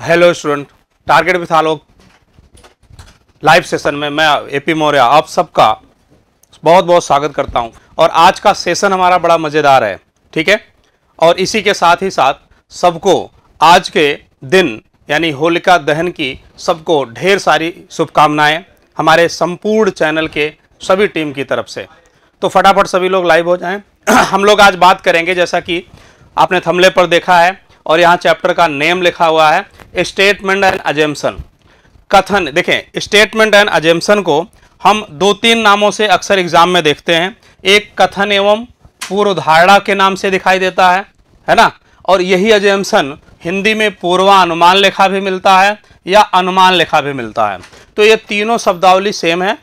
hello student target with Alok live session में मैं AP Maurya आप सबका बहुत बहुत स्वागत करता हूं और आज का सेशन हमारा बड़ा मज़ेदार है ठीक है और इसी के साथ ही साथ सबको आज के दिन यानी होलिका दहन की सबको ढेर सारी शुभकामनाएं हमारे संपूर्ण चैनल के सभी टीम की तरफ से तो फटाफट सभी लोग लाइव हो जाए हम लोग आज बात करेंगे जैसा कि आपने थमले पर देखा है और यहाँ चैप्टर का नेम लिखा हुआ है स्टेटमेंट एंड अजेम्सन कथन देखें स्टेटमेंट एंड अजेम्सन को हम दो तीन नामों से अक्सर एग्जाम में देखते हैं एक कथन एवं पूर्वधारणा के नाम से दिखाई देता है है ना और यही अजेम्सन हिंदी में पूर्वानुमान लेखा भी मिलता है या अनुमान लेखा भी मिलता है तो ये तीनों शब्दावली सेम है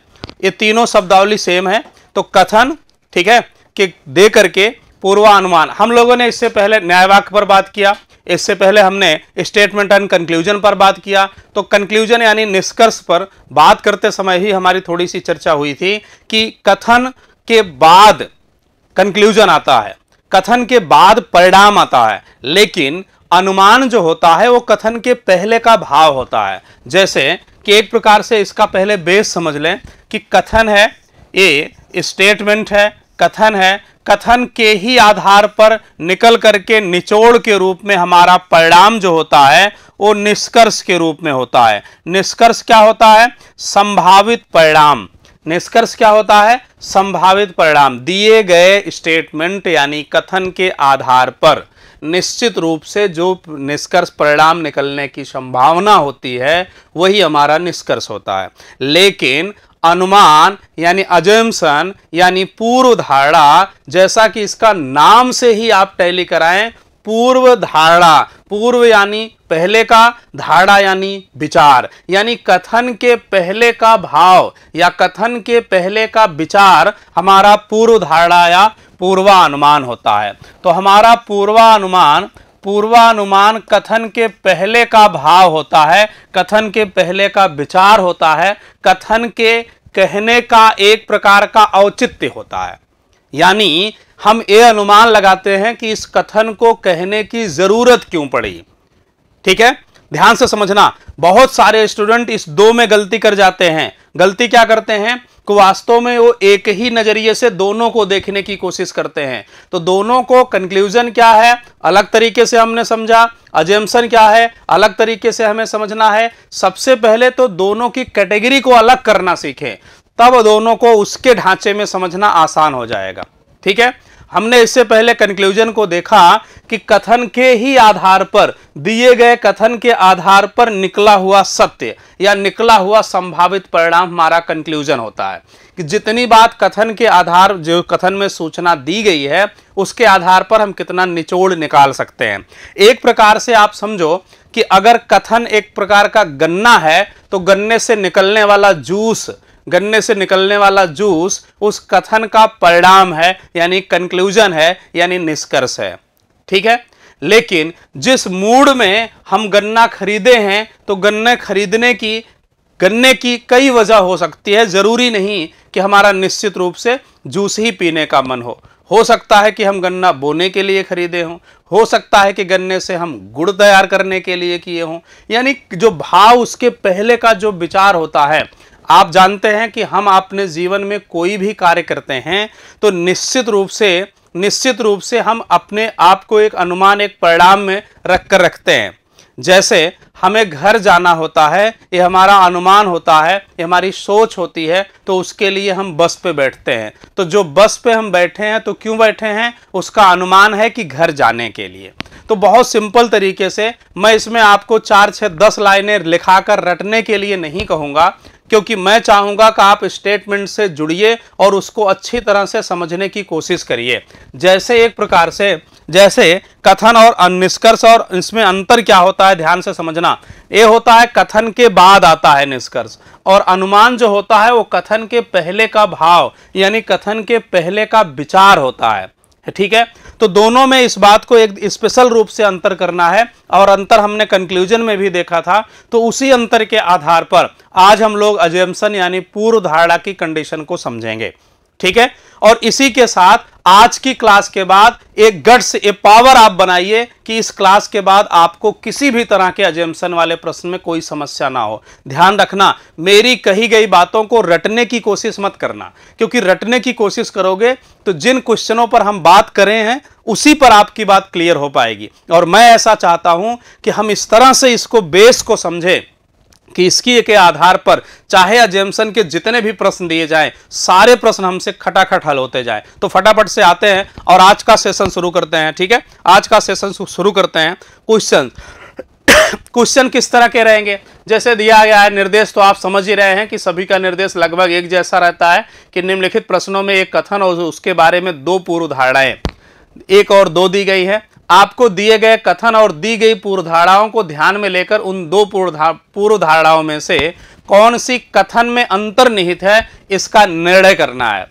ये तीनों शब्दावली सेम है तो कथन ठीक है कि दे करके पूर्वानुमान हम लोगों ने इससे पहले न्यायवाक पर बात किया इससे पहले हमने स्टेटमेंट एंड कंक्लूजन पर बात किया तो कंक्लूजन यानी निष्कर्ष पर बात करते समय ही हमारी थोड़ी सी चर्चा हुई थी कि कथन के बाद कंक्लूजन आता है कथन के बाद परिणाम आता है लेकिन अनुमान जो होता है वो कथन के पहले का भाव होता है जैसे कि एक प्रकार से इसका पहले बेस समझ लें कि कथन है ये स्टेटमेंट है कथन है कथन के ही आधार पर निकल करके निचोड़ के रूप में हमारा परिणाम जो होता है वो निष्कर्ष के रूप में होता है निष्कर्ष क्या होता है संभावित परिणाम निष्कर्ष क्या होता है संभावित परिणाम दिए गए स्टेटमेंट यानी कथन के आधार पर निश्चित रूप से जो निष्कर्ष परिणाम निकलने की संभावना होती है वही हमारा निष्कर्ष होता है लेकिन अनुमान यानी अजम्सन यानी पूर्व धारणा जैसा कि इसका नाम से ही आप टैली कराएं पूर्व धारणा पूर्व यानी पहले का धारणा यानी विचार यानी कथन के पहले का भाव या कथन के पहले का विचार हमारा पूर्व धारणा या पूर्वानुमान होता है तो हमारा पूर्वानुमान पूर्वानुमान कथन के पहले का भाव होता है कथन के पहले का विचार होता है कथन के कहने का एक प्रकार का औचित्य होता है यानी हम ये अनुमान लगाते हैं कि इस कथन को कहने की ज़रूरत क्यों पड़ी ठीक है ध्यान से समझना बहुत सारे स्टूडेंट इस दो में गलती कर जाते हैं गलती क्या करते हैं कि वास्तव में वो एक ही नजरिए से दोनों को देखने की कोशिश करते हैं तो दोनों को कंक्लूजन क्या है अलग तरीके से हमने समझा अजेम्सन क्या है अलग तरीके से हमें समझना है सबसे पहले तो दोनों की कैटेगरी को अलग करना सीखें तब दोनों को उसके ढांचे में समझना आसान हो जाएगा ठीक है हमने इससे पहले कंक्लूजन को देखा कि कथन के ही आधार पर दिए गए कथन के आधार पर निकला हुआ सत्य या निकला हुआ संभावित परिणाम हमारा कंक्लूजन होता है कि जितनी बात कथन के आधार जो कथन में सूचना दी गई है उसके आधार पर हम कितना निचोड़ निकाल सकते हैं एक प्रकार से आप समझो कि अगर कथन एक प्रकार का गन्ना है तो गन्ने से निकलने वाला जूस गन्ने से निकलने वाला जूस उस कथन का परिणाम है यानी कंक्लूजन है यानी निष्कर्ष है ठीक है लेकिन जिस मूड में हम गन्ना खरीदे हैं तो गन्ने खरीदने की गन्ने की कई वजह हो सकती है ज़रूरी नहीं कि हमारा निश्चित रूप से जूस ही पीने का मन हो हो सकता है कि हम गन्ना बोने के लिए खरीदे हों हो सकता है कि गन्ने से हम गुड़ तैयार करने के लिए किए हों यानी जो भाव उसके पहले का जो विचार होता है आप जानते हैं कि हम अपने जीवन में कोई भी कार्य करते हैं तो निश्चित रूप से निश्चित रूप से हम अपने आप को एक अनुमान एक परिणाम में रख कर रखते हैं जैसे हमें घर जाना होता है ये हमारा अनुमान होता है ये हमारी सोच होती है तो उसके लिए हम बस पे बैठते हैं तो जो बस पे हम बैठे हैं तो क्यों बैठे हैं उसका अनुमान है कि घर जाने के लिए तो बहुत सिंपल तरीके से मैं इसमें आपको चार छः दस लाइनें लिखा कर रटने के लिए नहीं कहूँगा क्योंकि मैं चाहूंगा कि आप स्टेटमेंट से जुड़िए और उसको अच्छी तरह से समझने की कोशिश करिए जैसे एक प्रकार से जैसे कथन और निष्कर्ष और इसमें अंतर क्या होता है ध्यान से समझना ये होता है कथन के बाद आता है निष्कर्ष और अनुमान जो होता है वो कथन के पहले का भाव यानी कथन के पहले का विचार होता है ठीक है तो दोनों में इस बात को एक स्पेशल रूप से अंतर करना है और अंतर हमने कंक्लूजन में भी देखा था तो उसी अंतर के आधार पर आज हम लोग अजेम्सन यानी पूर्व धारणा की कंडीशन को समझेंगे ठीक है और इसी के साथ आज की क्लास के बाद एक गट्स ए पावर आप बनाइए कि इस क्लास के बाद आपको किसी भी तरह के अजम्पन वाले प्रश्न में कोई समस्या ना हो ध्यान रखना मेरी कही गई बातों को रटने की कोशिश मत करना क्योंकि रटने की कोशिश करोगे तो जिन क्वेश्चनों पर हम बात करें हैं उसी पर आपकी बात क्लियर हो पाएगी और मैं ऐसा चाहता हूं कि हम इस तरह से इसको बेस को समझें कि इसकी के आधार पर चाहे जेमसन के जितने भी प्रश्न दिए जाएं सारे प्रश्न हमसे खटाखट हल होते जाएं तो फटाफट से आते हैं और आज का सेशन शुरू करते हैं ठीक है आज का सेशन शुरू करते हैं क्वेश्चन क्वेश्चन किस तरह के रहेंगे जैसे दिया गया है निर्देश तो आप समझ ही रहे हैं कि सभी का निर्देश लगभग एक जैसा रहता है कि निम्नलिखित प्रश्नों में एक कथन और उसके बारे में दो पूर्व धारणाएं एक और दो दी गई है आपको दिए गए कथन और दी गई पूर्वधाराओं को ध्यान में लेकर उन दो पूर्व पूर्वधाराओं में से कौन सी कथन में अंतर्निहित है इसका निर्णय करना है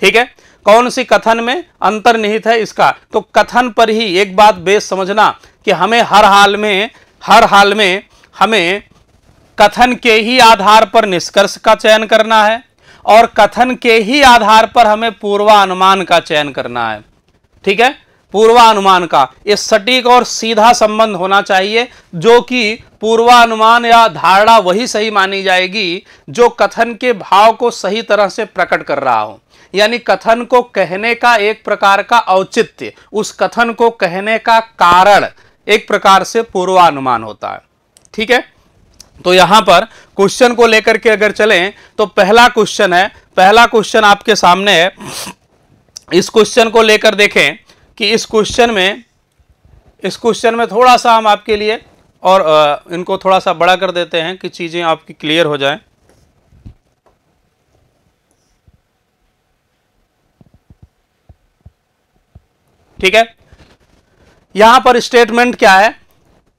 ठीक है कौन सी कथन में अंतर्निहित है इसका तो कथन पर ही एक बात बेस समझना कि हमें हर हाल में हर हाल में हमें कथन के ही आधार पर निष्कर्ष का चयन करना है और कथन के ही आधार पर हमें पूर्वानुमान का चयन करना है ठीक है पूर्वानुमान का ये सटीक और सीधा संबंध होना चाहिए जो कि पूर्वानुमान या धारणा वही सही मानी जाएगी जो कथन के भाव को सही तरह से प्रकट कर रहा हो यानी कथन को कहने का एक प्रकार का औचित्य उस कथन को कहने का कारण एक प्रकार से पूर्वानुमान होता है ठीक है तो यहां पर क्वेश्चन को लेकर के अगर चलें तो पहला क्वेश्चन है पहला क्वेश्चन आपके सामने है इस क्वेश्चन को लेकर देखें कि इस क्वेश्चन में इस क्वेश्चन में थोड़ा सा हम आपके लिए और इनको थोड़ा सा बड़ा कर देते हैं कि चीज़ें आपकी क्लियर हो जाएं ठीक है यहां पर स्टेटमेंट क्या है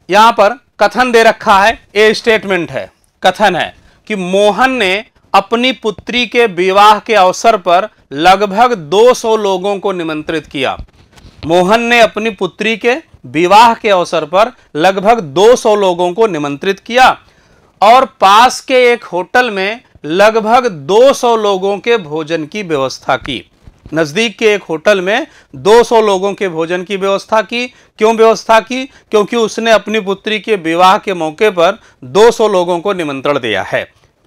यहां पर कथन दे रखा है ए स्टेटमेंट है कथन है कि मोहन ने अपनी पुत्री के विवाह के अवसर पर लगभग 200 लोगों को निमंत्रित किया मोहन ने अपनी पुत्री के विवाह के अवसर पर लगभग 200 लोगों को निमंत्रित किया और पास के एक होटल में लगभग 200 लोगों के भोजन की व्यवस्था की नज़दीक के एक होटल में 200 लोगों के भोजन की व्यवस्था की क्यों व्यवस्था की क्योंकि उसने अपनी पुत्री के विवाह के मौके पर 200 लोगों को निमंत्रण दिया है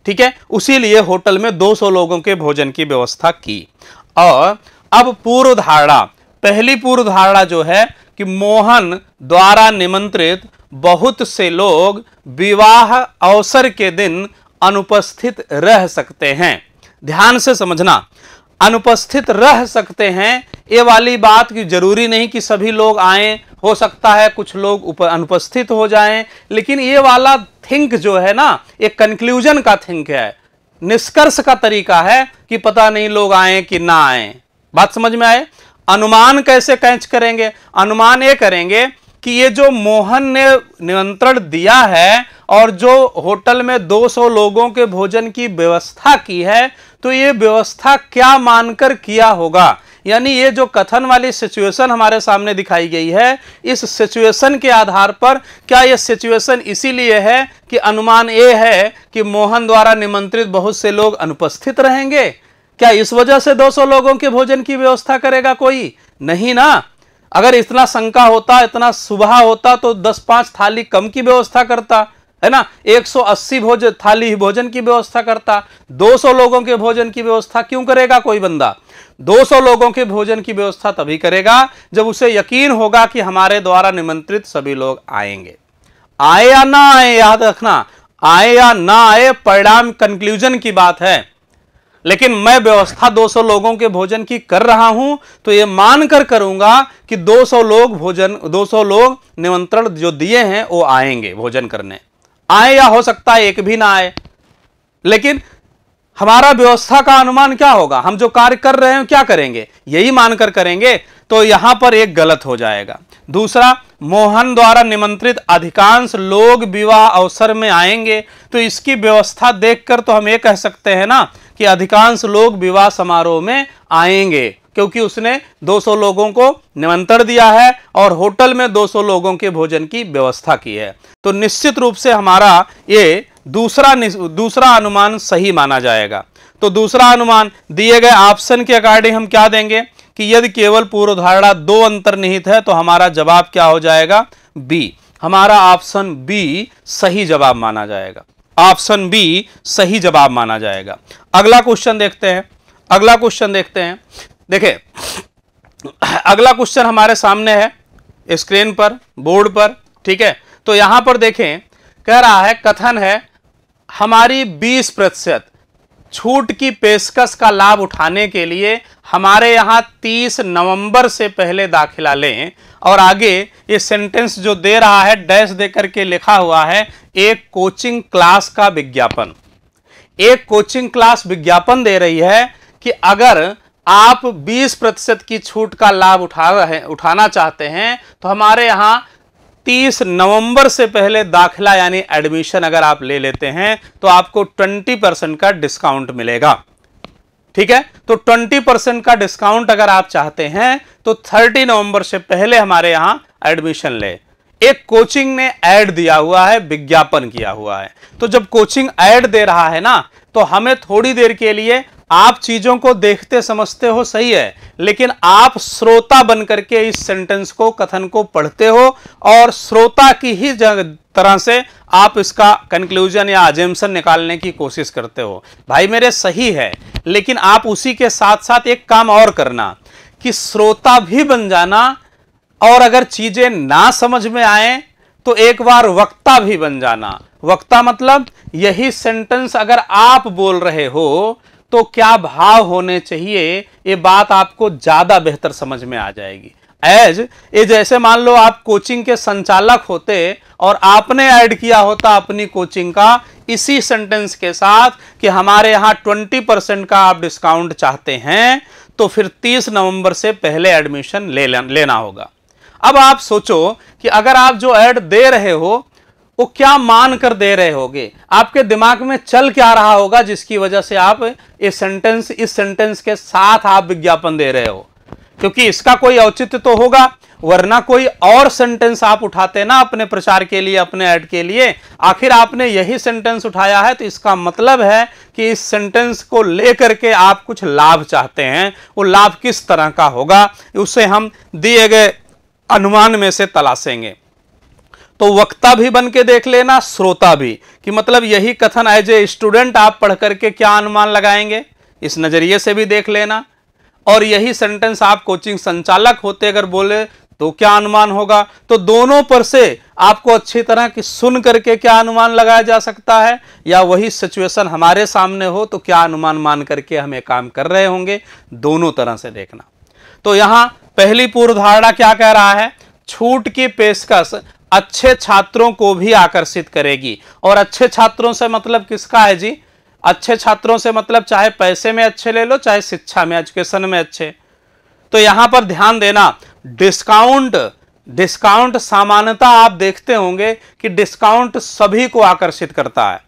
ठीक है उसी लिए होटल में 200 लोगों के भोजन की व्यवस्था की और अब पूर्व धारणा पहली पूर्व धारणा जो है कि मोहन द्वारा निमंत्रित बहुत से लोग विवाह अवसर के दिन अनुपस्थित रह सकते हैं ध्यान से समझना अनुपस्थित रह सकते हैं ये वाली बात की जरूरी नहीं कि सभी लोग आए हो सकता है कुछ लोग उप अनुपस्थित हो जाएं लेकिन ये वाला थिंक जो है ना ये कंक्लूजन का थिंक है निष्कर्ष का तरीका है कि पता नहीं लोग आए कि ना आए बात समझ में आए अनुमान कैसे कैच करेंगे अनुमान ये करेंगे कि ये जो मोहन ने नियंत्रण दिया है और जो होटल में 200 लोगों के भोजन की व्यवस्था की है तो ये व्यवस्था क्या मानकर किया होगा यानी ये जो कथन वाली सिचुएशन हमारे सामने दिखाई गई है इस सिचुएशन के आधार पर क्या ये सिचुएशन इसीलिए है कि अनुमान ये है कि मोहन द्वारा निमंत्रित बहुत से लोग अनुपस्थित रहेंगे क्या इस वजह से 200 लोगों के भोजन की व्यवस्था करेगा कोई नहीं ना अगर इतना शंका होता इतना सुबह होता तो दस पांच थाली कम की व्यवस्था करता है ना 180 भोजन थाली भोजन की व्यवस्था करता 200 लोगों के भोजन की व्यवस्था क्यों करेगा कोई बंदा 200 लोगों के भोजन की व्यवस्था तभी करेगा जब उसे यकीन होगा कि हमारे द्वारा निमंत्रित सभी लोग आएंगे आए या ना आए याद रखना आए या ना आए परिणाम कंक्लूजन की बात है लेकिन मैं व्यवस्था 200 लोगों के भोजन की कर रहा हूं तो यह मानकर करूंगा कि 200 लोग भोजन 200 लोग निमंत्रण जो दिए हैं वो आएंगे भोजन करने आए या हो सकता है एक भी ना आए लेकिन हमारा व्यवस्था का अनुमान क्या होगा हम जो कार्य कर रहे हैं क्या करेंगे यही मानकर करेंगे तो यहां पर एक गलत हो जाएगा दूसरा मोहन द्वारा निमंत्रित अधिकांश लोग विवाह अवसर में आएंगे तो इसकी व्यवस्था देखकर तो हम ये कह सकते हैं ना कि अधिकांश लोग विवाह समारोह में आएंगे क्योंकि उसने 200 लोगों को निमंत्रण दिया है और होटल में 200 लोगों के भोजन की व्यवस्था की है तो निश्चित रूप से हमारा ये दूसरा दूसरा अनुमान सही माना जाएगा तो दूसरा अनुमान दिए गए ऑप्शन के अकॉर्डिंग हम क्या देंगे कि यदि केवल पूर्वधारणा दो अंतर्निहित है तो हमारा जवाब क्या हो जाएगा बी हमारा ऑप्शन बी सही जवाब माना जाएगा ऑप्शन बी सही जवाब माना जाएगा अगला क्वेश्चन देखते हैं अगला क्वेश्चन देखते हैं देखे अगला क्वेश्चन हमारे सामने है स्क्रीन पर बोर्ड पर ठीक है तो यहां पर देखें कह रहा है कथन है हमारी 20 प्रतिशत छूट की पेशकश का लाभ उठाने के लिए हमारे यहां 30 नवंबर से पहले दाखिला लें और आगे ये सेंटेंस जो दे रहा है डैश देकर के लिखा हुआ है एक कोचिंग क्लास का विज्ञापन एक कोचिंग क्लास विज्ञापन दे रही है कि अगर आप 20 प्रतिशत की छूट का लाभ उठा रहे उठाना चाहते हैं तो हमारे यहाँ 30 नवंबर से पहले दाखिला यानी एडमिशन अगर आप ले लेते हैं तो आपको 20 परसेंट का डिस्काउंट मिलेगा ठीक है तो 20 परसेंट का डिस्काउंट अगर आप चाहते हैं तो 30 नवंबर से पहले हमारे यहाँ एडमिशन लें एक कोचिंग ने ऐड दिया हुआ है विज्ञापन किया हुआ है तो जब कोचिंग ऐड दे रहा है ना तो हमें थोड़ी देर के लिए आप चीजों को देखते समझते हो सही है लेकिन आप श्रोता बनकर के इस सेंटेंस को कथन को पढ़ते हो और श्रोता की ही तरह से आप इसका कंक्लूजन या अजेम्सन निकालने की कोशिश करते हो भाई मेरे सही है लेकिन आप उसी के साथ साथ एक काम और करना कि श्रोता भी बन जाना और अगर चीज़ें ना समझ में आए तो एक बार वक्ता भी बन जाना वक्ता मतलब यही सेंटेंस अगर आप बोल रहे हो तो क्या भाव होने चाहिए ये बात आपको ज़्यादा बेहतर समझ में आ जाएगी एज ये जैसे मान लो आप कोचिंग के संचालक होते और आपने ऐड किया होता अपनी कोचिंग का इसी सेंटेंस के साथ कि हमारे यहाँ ट्वेंटी परसेंट का आप डिस्काउंट चाहते हैं तो फिर तीस नवंबर से पहले एडमिशन ले लेना होगा अब आप सोचो कि अगर आप जो एड दे रहे हो वो क्या मान कर दे रहे होगे आपके दिमाग में चल क्या रहा होगा जिसकी वजह से आप ये सेंटेंस इस सेंटेंस के साथ आप विज्ञापन दे रहे हो क्योंकि इसका कोई औचित्य तो होगा वरना कोई और सेंटेंस आप उठाते ना अपने प्रचार के लिए अपने ऐड के लिए आखिर आपने यही सेंटेंस उठाया है तो इसका मतलब है कि इस सेंटेंस को लेकर के आप कुछ लाभ चाहते हैं वो लाभ किस तरह का होगा उसे हम दिए गए अनुमान में से तलाशेंगे तो वक्ता भी बन के देख लेना श्रोता भी कि मतलब यही कथन एज ए स्टूडेंट आप पढ़ करके क्या अनुमान लगाएंगे इस नज़रिए से भी देख लेना और यही सेंटेंस आप कोचिंग संचालक होते अगर बोले तो क्या अनुमान होगा तो दोनों पर से आपको अच्छी तरह की सुन करके क्या अनुमान लगाया जा सकता है या वही सिचुएशन हमारे सामने हो तो क्या अनुमान मान करके हमें काम कर रहे होंगे दोनों तरह से देखना तो यहां पहली धारणा क्या कह रहा है छूट की पेशकश अच्छे छात्रों को भी आकर्षित करेगी और अच्छे छात्रों से मतलब किसका है जी अच्छे छात्रों से मतलब चाहे पैसे में अच्छे ले लो चाहे शिक्षा में एजुकेशन में अच्छे तो यहां पर ध्यान देना डिस्काउंट डिस्काउंट सामान्यता आप देखते होंगे कि डिस्काउंट सभी को आकर्षित करता है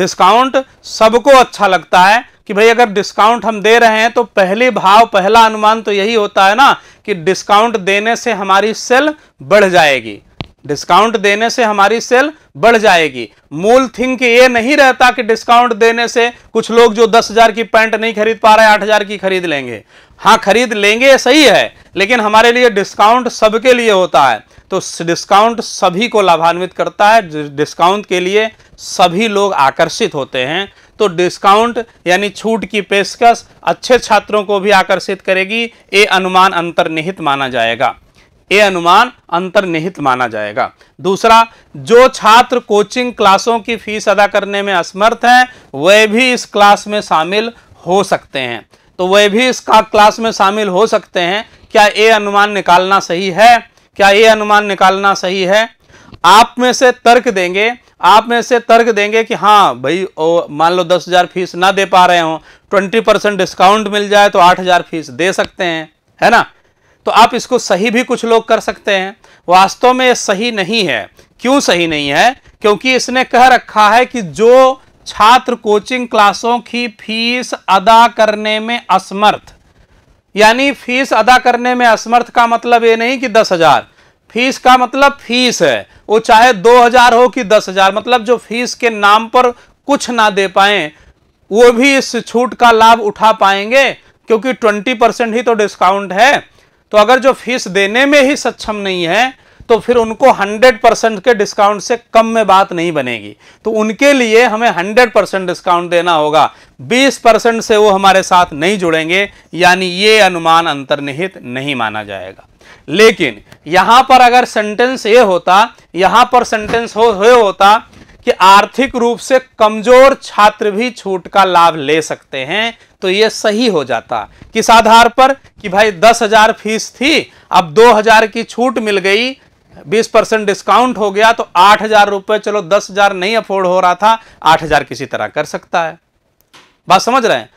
डिस्काउंट सबको अच्छा लगता है कि भाई अगर डिस्काउंट हम दे रहे हैं तो पहले भाव पहला अनुमान तो यही होता है ना कि डिस्काउंट देने से हमारी सेल बढ़ जाएगी डिस्काउंट देने से हमारी सेल बढ़ जाएगी मूल थिंक ये नहीं रहता कि डिस्काउंट देने से कुछ लोग जो दस हजार की पैंट नहीं खरीद पा रहे आठ हजार की खरीद लेंगे हाँ खरीद लेंगे सही है लेकिन हमारे लिए डिस्काउंट सबके लिए होता है तो डिस्काउंट सभी को लाभान्वित करता है डिस्काउंट के लिए सभी लोग आकर्षित होते हैं तो डिस्काउंट यानी छूट की पेशकश अच्छे छात्रों को भी आकर्षित करेगी ये अनुमान अंतर्निहित माना जाएगा ये अनुमान अंतर्निहित माना जाएगा दूसरा जो छात्र कोचिंग क्लासों की फीस अदा करने में असमर्थ हैं वे भी इस क्लास में शामिल हो सकते हैं तो वे भी इस क्लास में शामिल हो सकते हैं क्या ये अनुमान निकालना सही है क्या ये अनुमान निकालना सही है आप में से तर्क देंगे आप में से तर्क देंगे कि हाँ भाई मान लो दस हज़ार फीस ना दे पा रहे हो ट्वेंटी परसेंट डिस्काउंट मिल जाए तो आठ हज़ार फीस दे सकते हैं है ना तो आप इसको सही भी कुछ लोग कर सकते हैं वास्तव में ये सही नहीं है क्यों सही नहीं है क्योंकि इसने कह रखा है कि जो छात्र कोचिंग क्लासों की फीस अदा करने में असमर्थ यानी फीस अदा करने में असमर्थ का मतलब ये नहीं कि दस हज़ार फीस का मतलब फीस है वो चाहे दो हजार हो कि दस हजार मतलब जो फीस के नाम पर कुछ ना दे पाए वो भी इस छूट का लाभ उठा पाएंगे क्योंकि ट्वेंटी परसेंट ही तो डिस्काउंट है तो अगर जो फीस देने में ही सक्षम नहीं है तो फिर उनको 100 परसेंट के डिस्काउंट से कम में बात नहीं बनेगी तो उनके लिए हमें 100 परसेंट डिस्काउंट देना होगा 20 परसेंट से वो हमारे साथ नहीं जुड़ेंगे यानी ये अनुमान अंतर्निहित नहीं माना जाएगा लेकिन यहां पर अगर सेंटेंस ये होता यहां पर सेंटेंस हो, हो होता कि आर्थिक रूप से कमजोर छात्र भी छूट का लाभ ले सकते हैं तो ये सही हो जाता किस आधार पर कि भाई दस हजार फीस थी अब दो हजार की छूट मिल गई बीस परसेंट डिस्काउंट हो गया तो आठ हजार रुपये चलो दस हजार नहीं अफोर्ड हो रहा था आठ हजार किसी तरह कर सकता है बात समझ रहे हैं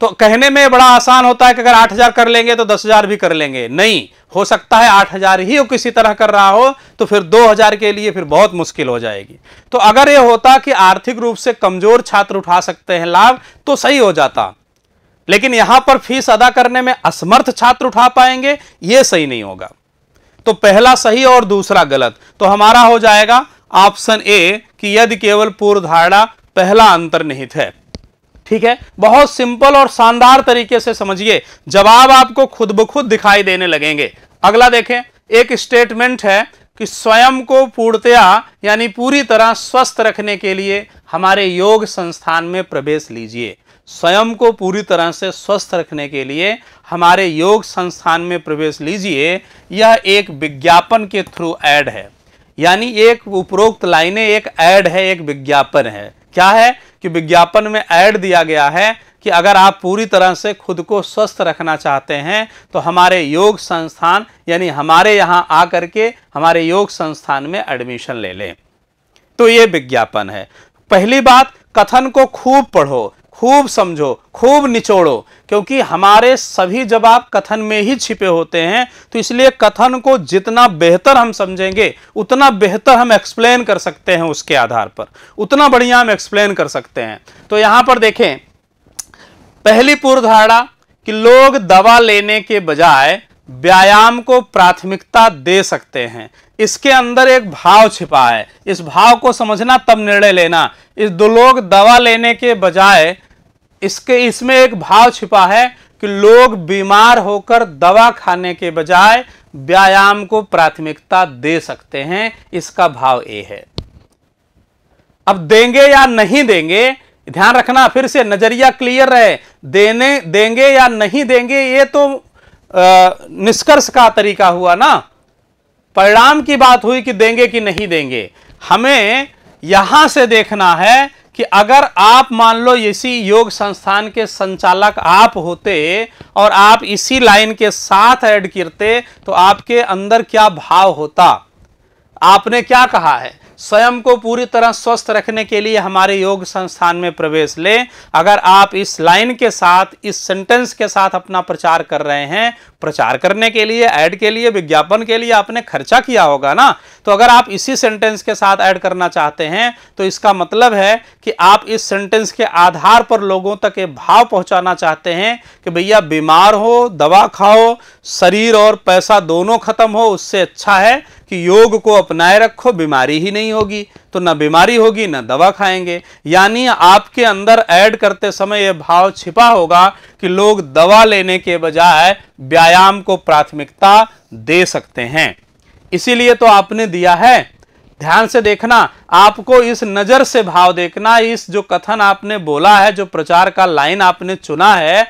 तो कहने में बड़ा आसान होता है कि अगर 8000 कर लेंगे तो 10000 भी कर लेंगे नहीं हो सकता है 8000 ही वो किसी तरह कर रहा हो तो फिर 2000 के लिए फिर बहुत मुश्किल हो जाएगी तो अगर ये होता कि आर्थिक रूप से कमजोर छात्र उठा सकते हैं लाभ तो सही हो जाता लेकिन यहां पर फीस अदा करने में असमर्थ छात्र उठा पाएंगे ये सही नहीं होगा तो पहला सही और दूसरा गलत तो हमारा हो जाएगा ऑप्शन ए कि यदि केवल पूर्व धारणा पहला अंतर्निहित है ठीक है बहुत सिंपल और शानदार तरीके से समझिए जवाब आपको खुद ब खुद दिखाई देने लगेंगे अगला देखें एक स्टेटमेंट है कि स्वयं को पूर्णतया यानी पूरी तरह स्वस्थ रखने के लिए हमारे योग संस्थान में प्रवेश लीजिए स्वयं को पूरी तरह से स्वस्थ रखने के लिए हमारे योग संस्थान में प्रवेश लीजिए यह एक विज्ञापन के थ्रू ऐड है यानी एक उपरोक्त लाइनें एक ऐड है एक विज्ञापन है क्या है कि विज्ञापन में ऐड दिया गया है कि अगर आप पूरी तरह से खुद को स्वस्थ रखना चाहते हैं तो हमारे योग संस्थान यानी हमारे यहाँ आ करके हमारे योग संस्थान में एडमिशन ले लें तो ये विज्ञापन है पहली बात कथन को खूब पढ़ो खूब समझो खूब निचोड़ो क्योंकि हमारे सभी जवाब कथन में ही छिपे होते हैं तो इसलिए कथन को जितना बेहतर हम समझेंगे उतना बेहतर हम एक्सप्लेन कर सकते हैं उसके आधार पर उतना बढ़िया हम एक्सप्लेन कर सकते हैं तो यहां पर देखें पहली पूर्वधारणा कि लोग दवा लेने के बजाय व्यायाम को प्राथमिकता दे सकते हैं इसके अंदर एक भाव छिपा है इस भाव को समझना तब निर्णय लेना इस दो लोग दवा लेने के बजाय इसके इसमें एक भाव छिपा है कि लोग बीमार होकर दवा खाने के बजाय व्यायाम को प्राथमिकता दे सकते हैं इसका भाव ये है अब देंगे या नहीं देंगे ध्यान रखना फिर से नजरिया क्लियर रहे देने देंगे या नहीं देंगे ये तो निष्कर्ष का तरीका हुआ ना परिणाम की बात हुई कि देंगे कि नहीं देंगे हमें यहां से देखना है कि अगर आप मान लो इसी योग संस्थान के संचालक आप होते और आप इसी लाइन के साथ ऐड करते तो आपके अंदर क्या भाव होता आपने क्या कहा है स्वयं को पूरी तरह स्वस्थ रखने के लिए हमारे योग संस्थान में प्रवेश लें अगर आप इस लाइन के साथ इस सेंटेंस के साथ अपना प्रचार कर रहे हैं प्रचार करने के लिए ऐड के लिए विज्ञापन के लिए आपने खर्चा किया होगा ना तो अगर आप इसी सेंटेंस के साथ ऐड करना चाहते हैं तो इसका मतलब है कि आप इस सेंटेंस के आधार पर लोगों तक ये भाव पहुंचाना चाहते हैं कि भैया बीमार हो दवा खाओ शरीर और पैसा दोनों खत्म हो उससे अच्छा है कि योग को अपनाए रखो बीमारी ही नहीं होगी तो ना बीमारी होगी ना दवा खाएंगे यानी आपके अंदर ऐड करते समय यह भाव छिपा होगा कि लोग दवा लेने के बजाय व्यायाम को प्राथमिकता दे सकते हैं इसीलिए तो आपने दिया है ध्यान से देखना आपको इस नज़र से भाव देखना इस जो कथन आपने बोला है जो प्रचार का लाइन आपने चुना है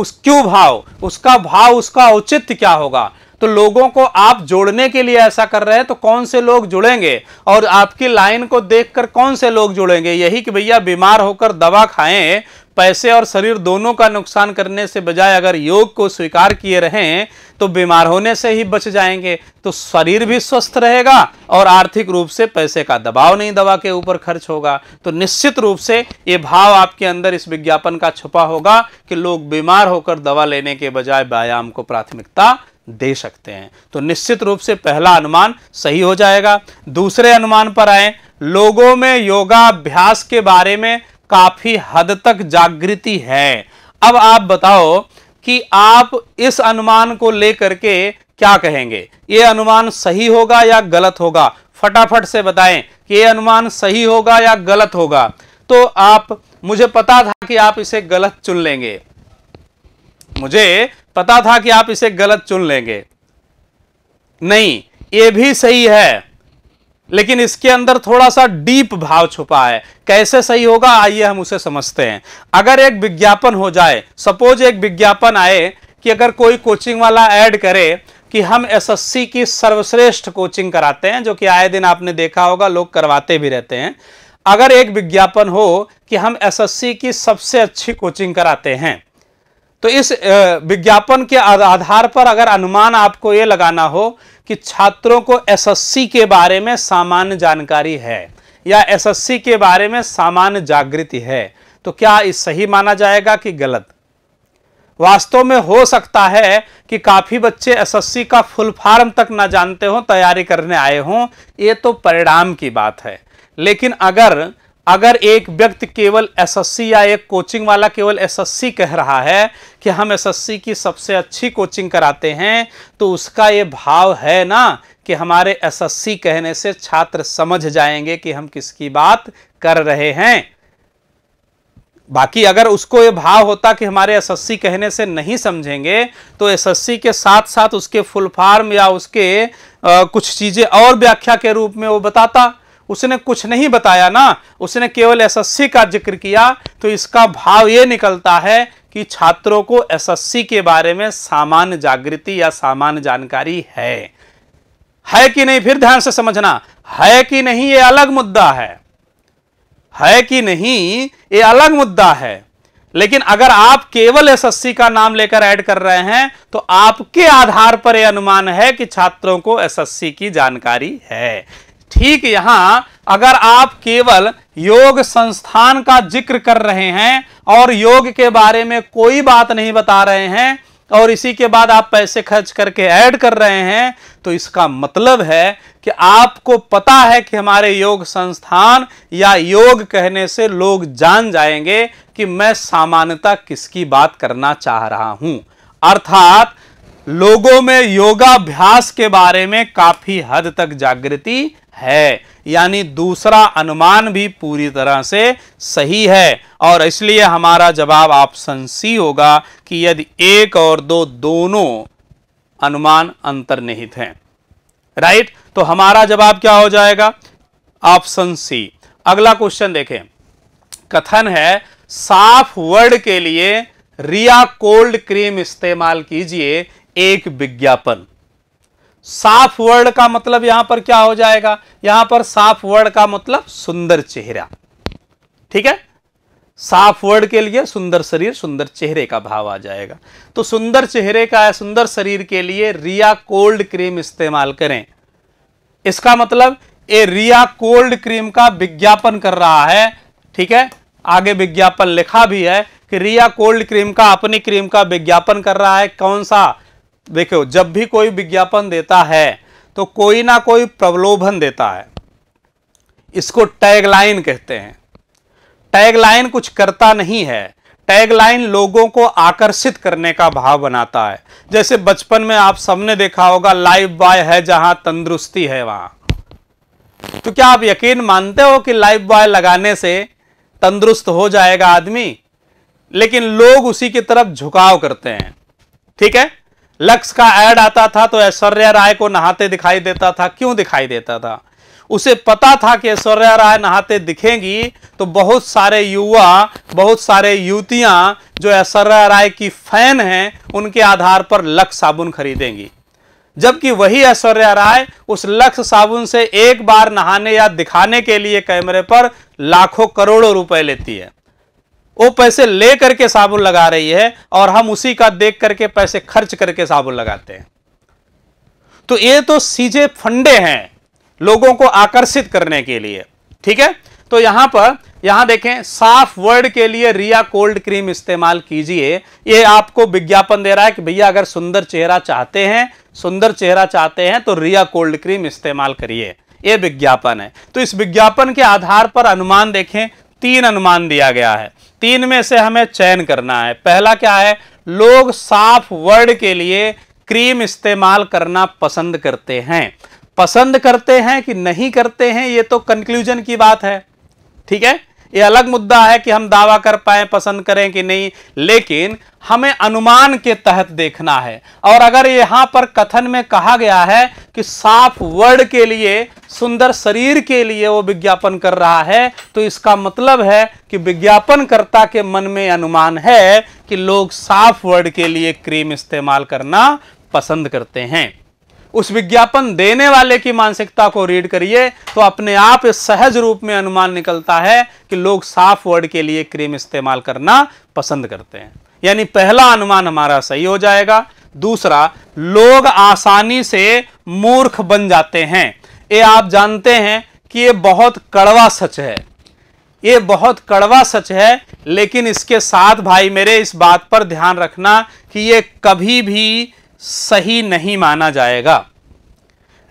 उस क्यों भाव उसका भाव उसका औचित्य क्या होगा तो लोगों को आप जोड़ने के लिए ऐसा कर रहे हैं तो कौन से लोग जुड़ेंगे और आपकी लाइन को देखकर कौन से लोग जुड़ेंगे यही कि भैया बीमार होकर दवा खाएं पैसे और शरीर दोनों का नुकसान करने से बजाय अगर योग को स्वीकार किए रहें तो बीमार होने से ही बच जाएंगे तो शरीर भी स्वस्थ रहेगा और आर्थिक रूप से पैसे का दबाव नहीं दवा के ऊपर खर्च होगा तो निश्चित रूप से ये भाव आपके अंदर इस विज्ञापन का छुपा होगा कि लोग बीमार होकर दवा लेने के बजाय व्यायाम को प्राथमिकता दे सकते हैं तो निश्चित रूप से पहला अनुमान सही हो जाएगा दूसरे अनुमान पर आए लोगों में योगाभ्यास के बारे में काफी हद तक जागृति है अब आप बताओ कि आप इस अनुमान को लेकर के क्या कहेंगे ये अनुमान सही होगा या गलत होगा फटाफट से बताएं कि ये अनुमान सही होगा या गलत होगा तो आप मुझे पता था कि आप इसे गलत चुन लेंगे मुझे पता था कि आप इसे गलत चुन लेंगे नहीं ये भी सही है लेकिन इसके अंदर थोड़ा सा डीप भाव छुपा है कैसे सही होगा आइए हम उसे समझते हैं अगर एक विज्ञापन हो जाए सपोज एक विज्ञापन आए कि अगर कोई कोचिंग वाला ऐड करे कि हम एसएससी की सर्वश्रेष्ठ कोचिंग कराते हैं जो कि आए दिन आपने देखा होगा लोग करवाते भी रहते हैं अगर एक विज्ञापन हो कि हम एसएससी की सबसे अच्छी कोचिंग कराते हैं तो इस विज्ञापन के आधार पर अगर अनुमान आपको ये लगाना हो कि छात्रों को एसएससी के बारे में सामान्य जानकारी है या एसएससी के बारे में सामान्य जागृति है तो क्या इस सही माना जाएगा कि गलत वास्तव में हो सकता है कि काफ़ी बच्चे एसएससी का फुल फॉर्म तक ना जानते हों तैयारी करने आए हों ये तो परिणाम की बात है लेकिन अगर अगर एक व्यक्ति केवल एसएससी या एक कोचिंग वाला केवल एसएससी कह रहा है कि हम एसएससी की सबसे अच्छी कोचिंग कराते हैं तो उसका ये भाव है ना कि हमारे एसएससी कहने से छात्र समझ जाएंगे कि हम किसकी बात कर रहे हैं बाकी अगर उसको ये भाव होता कि हमारे एसएससी कहने से नहीं समझेंगे तो एसएससी के साथ साथ उसके फुल फार्म या उसके आ, कुछ चीज़ें और व्याख्या के रूप में वो बताता उसने कुछ नहीं बताया ना उसने केवल एसएससी का जिक्र किया तो इसका भाव ये निकलता है कि छात्रों को एसएससी के बारे में सामान्य जागृति या सामान्य जानकारी है है कि नहीं फिर ध्यान से समझना है कि नहीं ये अलग मुद्दा है है कि नहीं ये अलग मुद्दा है लेकिन अगर आप केवल एसएससी का नाम लेकर ऐड कर रहे हैं तो आपके आधार पर यह अनुमान है कि छात्रों को एसएससी की जानकारी है ठीक यहां अगर आप केवल योग संस्थान का जिक्र कर रहे हैं और योग के बारे में कोई बात नहीं बता रहे हैं और इसी के बाद आप पैसे खर्च करके ऐड कर रहे हैं तो इसका मतलब है कि आपको पता है कि हमारे योग संस्थान या योग कहने से लोग जान जाएंगे कि मैं सामान्यता किसकी बात करना चाह रहा हूं अर्थात लोगों में योगाभ्यास के बारे में काफी हद तक जागृति है यानी दूसरा अनुमान भी पूरी तरह से सही है और इसलिए हमारा जवाब ऑप्शन सी होगा कि यदि एक और दो दोनों अनुमान अंतर्निहित हैं राइट तो हमारा जवाब क्या हो जाएगा ऑप्शन सी अगला क्वेश्चन देखें कथन है साफ वर्ड के लिए रिया कोल्ड क्रीम इस्तेमाल कीजिए एक विज्ञापन साफ वर्ड का मतलब यहां पर क्या हो जाएगा यहां पर साफ वर्ड का मतलब सुंदर चेहरा ठीक है साफ वर्ड के लिए सुंदर शरीर सुंदर चेहरे का भाव आ जाएगा तो सुंदर चेहरे का सुंदर शरीर के लिए रिया कोल्ड क्रीम इस्तेमाल करें इसका मतलब ए रिया कोल्ड क्रीम का विज्ञापन कर रहा है ठीक है आगे विज्ञापन लिखा भी है कि रिया कोल्ड क्रीम का अपनी क्रीम का विज्ञापन कर रहा है कौन सा देखो जब भी कोई विज्ञापन देता है तो कोई ना कोई प्रलोभन देता है इसको टैगलाइन कहते हैं टैगलाइन कुछ करता नहीं है टैगलाइन लोगों को आकर्षित करने का भाव बनाता है जैसे बचपन में आप सबने देखा होगा लाइफ बॉय है जहां तंदुरुस्ती है वहां तो क्या आप यकीन मानते हो कि लाइफ बॉय लगाने से तंदुरुस्त हो जाएगा आदमी लेकिन लोग उसी की तरफ झुकाव करते हैं ठीक है लक्स का ऐड आता था तो ऐश्वर्या राय को नहाते दिखाई देता था क्यों दिखाई देता था उसे पता था कि ऐश्वर्या राय नहाते दिखेंगी तो बहुत सारे युवा बहुत सारे युवतियां जो ऐश्वर्या राय की फैन हैं उनके आधार पर लक्स साबुन खरीदेंगी जबकि वही ऐश्वर्या राय उस लक्स साबुन से एक बार नहाने या दिखाने के लिए कैमरे पर लाखों करोड़ों रुपए लेती है वो पैसे ले करके साबुन लगा रही है और हम उसी का देख करके पैसे खर्च करके साबुन लगाते हैं तो ये तो सीधे फंडे हैं लोगों को आकर्षित करने के लिए ठीक है तो यहां पर यहां देखें साफ वर्ड के लिए रिया कोल्ड क्रीम इस्तेमाल कीजिए ये आपको विज्ञापन दे रहा है कि भैया अगर सुंदर चेहरा चाहते हैं सुंदर चेहरा चाहते हैं तो रिया कोल्ड क्रीम इस्तेमाल करिए ये विज्ञापन है तो इस विज्ञापन के आधार पर अनुमान देखें तीन अनुमान दिया गया है तीन में से हमें चयन करना है पहला क्या है लोग साफ वर्ड के लिए क्रीम इस्तेमाल करना पसंद करते हैं पसंद करते हैं कि नहीं करते हैं ये तो कंक्लूजन की बात है ठीक है ये अलग मुद्दा है कि हम दावा कर पाए पसंद करें कि नहीं लेकिन हमें अनुमान के तहत देखना है और अगर यहां पर कथन में कहा गया है कि साफ वर्ड के लिए सुंदर शरीर के लिए वो विज्ञापन कर रहा है तो इसका मतलब है कि विज्ञापनकर्ता के मन में अनुमान है कि लोग साफ वर्ड के लिए क्रीम इस्तेमाल करना पसंद करते हैं उस विज्ञापन देने वाले की मानसिकता को रीड करिए तो अपने आप सहज रूप में अनुमान निकलता है कि लोग साफ वर्ड के लिए क्रीम इस्तेमाल करना पसंद करते हैं यानी पहला अनुमान हमारा सही हो जाएगा दूसरा लोग आसानी से मूर्ख बन जाते हैं ये आप जानते हैं कि ये बहुत कड़वा सच है ये बहुत कड़वा सच है लेकिन इसके साथ भाई मेरे इस बात पर ध्यान रखना कि ये कभी भी सही नहीं माना जाएगा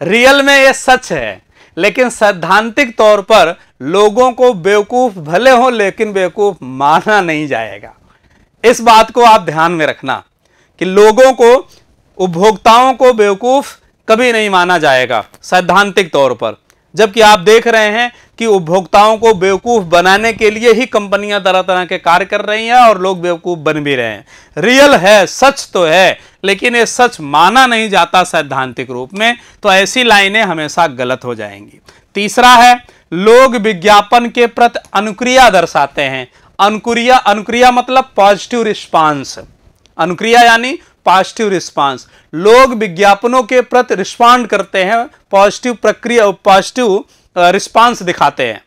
रियल में यह सच है लेकिन सैद्धांतिक तौर पर लोगों को बेवकूफ़ भले हो लेकिन बेवकूफ़ माना नहीं जाएगा इस बात को आप ध्यान में रखना कि लोगों को उपभोक्ताओं को बेवकूफ़ कभी नहीं माना जाएगा सैद्धांतिक तौर पर जबकि आप देख रहे हैं कि उपभोक्ताओं को बेवकूफ़ बनाने के लिए ही कंपनियां तरह तरह के कार्य कर रही हैं और लोग बेवकूफ़ बन भी रहे हैं रियल है सच तो है लेकिन ये सच माना नहीं जाता सैद्धांतिक रूप में तो ऐसी लाइनें हमेशा गलत हो जाएंगी तीसरा है लोग विज्ञापन के प्रति अनुक्रिया दर्शाते हैं अनुक्रिया अनुक्रिया मतलब पॉजिटिव रिस्पांस अनुक्रिया यानी पॉजिटिव रिस्पांस लोग विज्ञापनों के प्रति रिस्पॉन्ड करते हैं पॉजिटिव प्रक्रिया पॉजिटिव रिस्पांस दिखाते हैं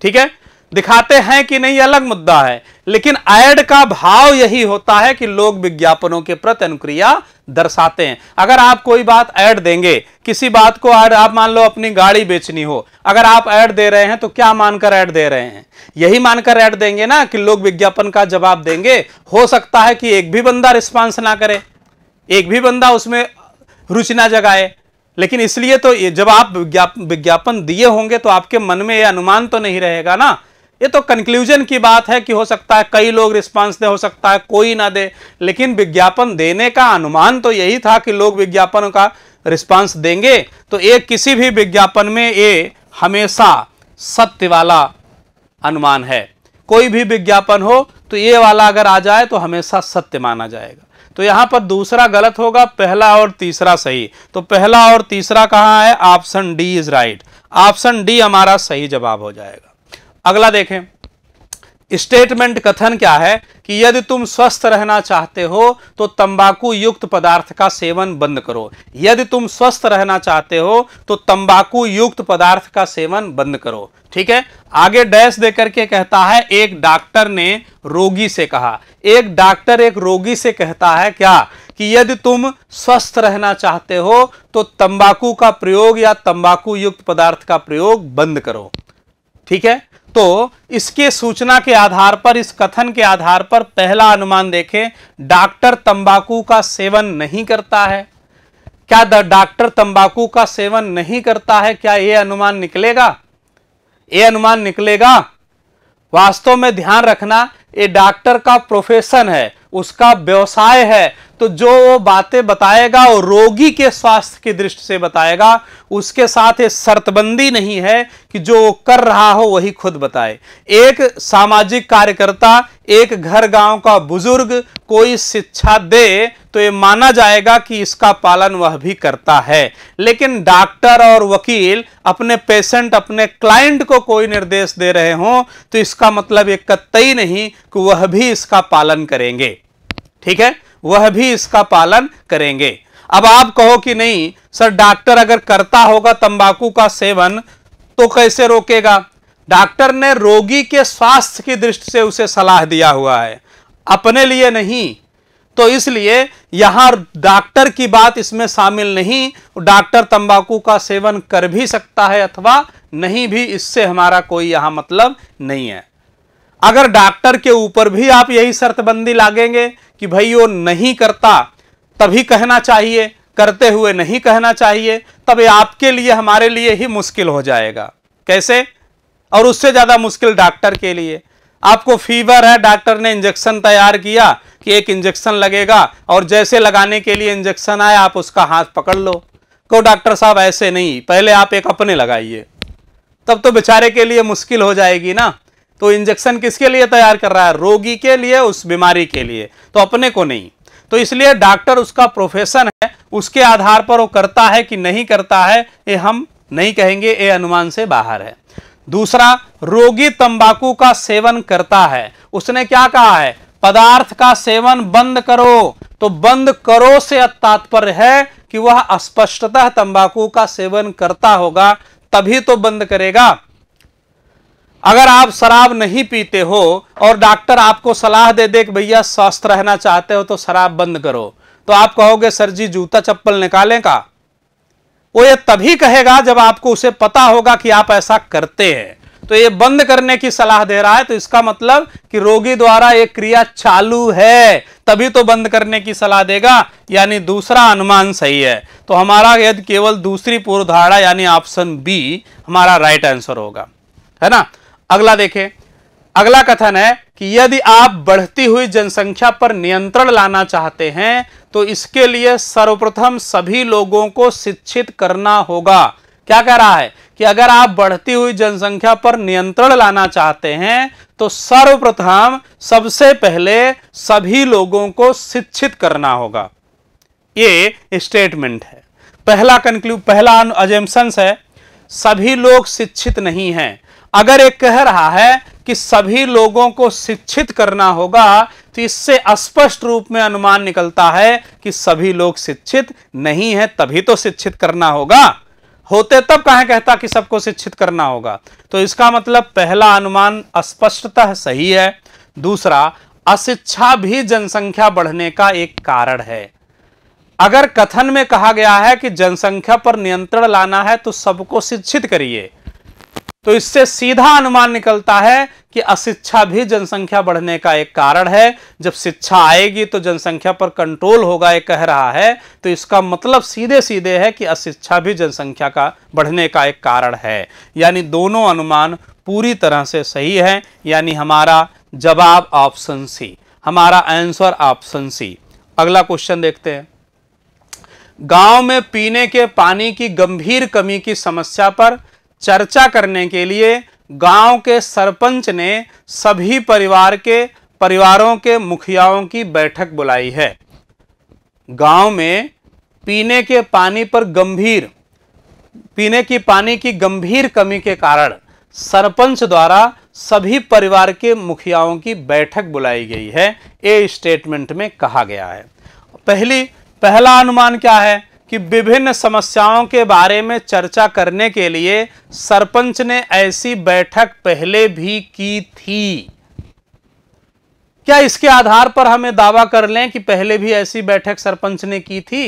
ठीक है दिखाते हैं कि नहीं अलग मुद्दा है लेकिन एड का भाव यही होता है कि लोग विज्ञापनों के प्रति अनुक्रिया दर्शाते हैं अगर आप कोई बात ऐड देंगे किसी बात को ऐड आप मान लो अपनी गाड़ी बेचनी हो अगर आप ऐड दे रहे हैं तो क्या मानकर ऐड दे रहे हैं यही मानकर ऐड देंगे ना कि लोग विज्ञापन का जवाब देंगे हो सकता है कि एक भी बंदा रिस्पॉन्स ना करे एक भी बंदा उसमें रुचि ना जगाए लेकिन इसलिए तो जब आप विज्ञापन दिए होंगे तो आपके मन में यह अनुमान तो नहीं रहेगा ना ये तो कंक्लूजन की बात है कि हो सकता है कई लोग रिस्पांस दे हो सकता है कोई ना दे लेकिन विज्ञापन देने का अनुमान तो यही था कि लोग विज्ञापन का रिस्पांस देंगे तो ये किसी भी विज्ञापन में ये हमेशा सत्य वाला अनुमान है कोई भी विज्ञापन हो तो ये वाला अगर आ जाए तो हमेशा सत्य माना जाएगा तो यहां पर दूसरा गलत होगा पहला और तीसरा सही तो पहला और तीसरा कहां है option D is right option D हमारा सही जवाब हो जाएगा अगला देखें स्टेटमेंट कथन क्या है कि यदि तुम स्वस्थ रहना चाहते हो तो तंबाकू युक्त पदार्थ का सेवन बंद करो यदि तुम स्वस्थ रहना चाहते हो तो तंबाकू युक्त पदार्थ का सेवन बंद करो ठीक है आगे डैश देकर के कहता है एक डॉक्टर ने रोगी से कहा एक डॉक्टर एक रोगी से कहता है क्या कि यदि तुम स्वस्थ रहना चाहते हो तो तंबाकू का प्रयोग या तंबाकू युक्त पदार्थ का प्रयोग बंद करो ठीक है तो इसके सूचना के आधार पर इस कथन के आधार पर पहला अनुमान देखें डॉक्टर तंबाकू का सेवन नहीं करता है क्या डॉक्टर तंबाकू का सेवन नहीं करता है क्या यह अनुमान निकलेगा ये अनुमान निकलेगा वास्तव में ध्यान रखना ये डॉक्टर का प्रोफेशन है उसका व्यवसाय है तो जो वो बातें बताएगा वो रोगी के स्वास्थ्य की दृष्टि से बताएगा उसके साथ ये शर्तबंदी नहीं है कि जो वो कर रहा हो वही खुद बताए एक सामाजिक कार्यकर्ता एक घर गांव का बुजुर्ग कोई शिक्षा दे तो ये माना जाएगा कि इसका पालन वह भी करता है लेकिन डॉक्टर और वकील अपने पेशेंट अपने क्लाइंट को कोई निर्देश दे रहे हों तो इसका मतलब ये कतई नहीं कि वह भी इसका पालन करेंगे ठीक है वह भी इसका पालन करेंगे अब आप कहो कि नहीं सर डॉक्टर अगर करता होगा तंबाकू का सेवन तो कैसे रोकेगा डॉक्टर ने रोगी के स्वास्थ्य की दृष्टि से उसे सलाह दिया हुआ है अपने लिए नहीं तो इसलिए यहां डॉक्टर की बात इसमें शामिल नहीं डॉक्टर तंबाकू का सेवन कर भी सकता है अथवा नहीं भी इससे हमारा कोई यहां मतलब नहीं है अगर डॉक्टर के ऊपर भी आप यही शर्तबंदी लागेंगे कि भाई वो नहीं करता तभी कहना चाहिए करते हुए नहीं कहना चाहिए तब आपके लिए हमारे लिए ही मुश्किल हो जाएगा कैसे और उससे ज़्यादा मुश्किल डॉक्टर के लिए आपको फीवर है डॉक्टर ने इंजेक्शन तैयार किया कि एक इंजेक्शन लगेगा और जैसे लगाने के लिए इंजेक्शन आए आप उसका हाथ पकड़ लो को डॉक्टर साहब ऐसे नहीं पहले आप एक अपने लगाइए तब तो बेचारे के लिए मुश्किल हो जाएगी ना तो इंजेक्शन किसके लिए तैयार कर रहा है रोगी के लिए उस बीमारी के लिए तो अपने को नहीं तो इसलिए डॉक्टर उसका प्रोफेशन है उसके आधार पर वो करता है कि नहीं करता है ये हम नहीं कहेंगे ये अनुमान से बाहर है दूसरा रोगी तंबाकू का सेवन करता है उसने क्या कहा है पदार्थ का सेवन बंद करो तो बंद करो से तात्पर्य है कि वह स्पष्टतः तंबाकू का सेवन करता होगा तभी तो बंद करेगा अगर आप शराब नहीं पीते हो और डॉक्टर आपको सलाह दे दे कि भैया स्वस्थ रहना चाहते हो तो शराब बंद करो तो आप कहोगे सर जी जूता चप्पल निकालें का वो ये तभी कहेगा जब आपको उसे पता होगा कि आप ऐसा करते हैं तो ये बंद करने की सलाह दे रहा है तो इसका मतलब कि रोगी द्वारा ये क्रिया चालू है तभी तो बंद करने की सलाह देगा यानी दूसरा अनुमान सही है तो हमारा यदि केवल दूसरी पूर्वधारा यानी ऑप्शन बी हमारा राइट आंसर होगा है ना अगला देखें अगला कथन है कि यदि आप बढ़ती हुई जनसंख्या पर नियंत्रण लाना चाहते हैं तो इसके लिए सर्वप्रथम सभी लोगों को शिक्षित करना होगा क्या कह रहा है कि अगर आप बढ़ती हुई जनसंख्या पर नियंत्रण लाना चाहते हैं तो सर्वप्रथम सबसे पहले सभी लोगों को शिक्षित करना होगा ये स्टेटमेंट है पहला कंक्लू पहला अजेम्पन्स है सभी लोग शिक्षित नहीं हैं अगर एक कह रहा है कि सभी लोगों को शिक्षित करना होगा तो इससे स्पष्ट रूप में अनुमान निकलता है कि सभी लोग शिक्षित नहीं है तभी तो शिक्षित करना होगा होते तब कहा कहता कि सबको शिक्षित करना होगा तो इसका मतलब पहला अनुमान स्पष्टता सही है दूसरा अशिक्षा भी जनसंख्या बढ़ने का एक कारण है अगर कथन में कहा गया है कि जनसंख्या पर नियंत्रण लाना है तो सबको शिक्षित करिए तो इससे सीधा अनुमान निकलता है कि अशिक्षा भी जनसंख्या बढ़ने का एक कारण है जब शिक्षा आएगी तो जनसंख्या पर कंट्रोल होगा ये कह रहा है तो इसका मतलब सीधे सीधे है कि अशिक्षा भी जनसंख्या का बढ़ने का एक कारण है यानी दोनों अनुमान पूरी तरह से सही है यानी हमारा जवाब ऑप्शन सी हमारा आंसर ऑप्शन सी अगला क्वेश्चन देखते हैं गांव में पीने के पानी की गंभीर कमी की समस्या पर चर्चा करने के लिए गांव के सरपंच ने सभी परिवार के परिवारों के मुखियाओं की बैठक बुलाई है गांव में पीने के पानी पर गंभीर पीने की पानी की गंभीर कमी के कारण सरपंच द्वारा सभी परिवार के मुखियाओं की बैठक बुलाई गई है ए स्टेटमेंट में कहा गया है पहली पहला अनुमान क्या है कि विभिन्न समस्याओं के बारे में चर्चा करने के लिए सरपंच ने ऐसी बैठक पहले भी की थी क्या इसके आधार पर हमें दावा कर लें कि पहले भी ऐसी बैठक सरपंच ने की थी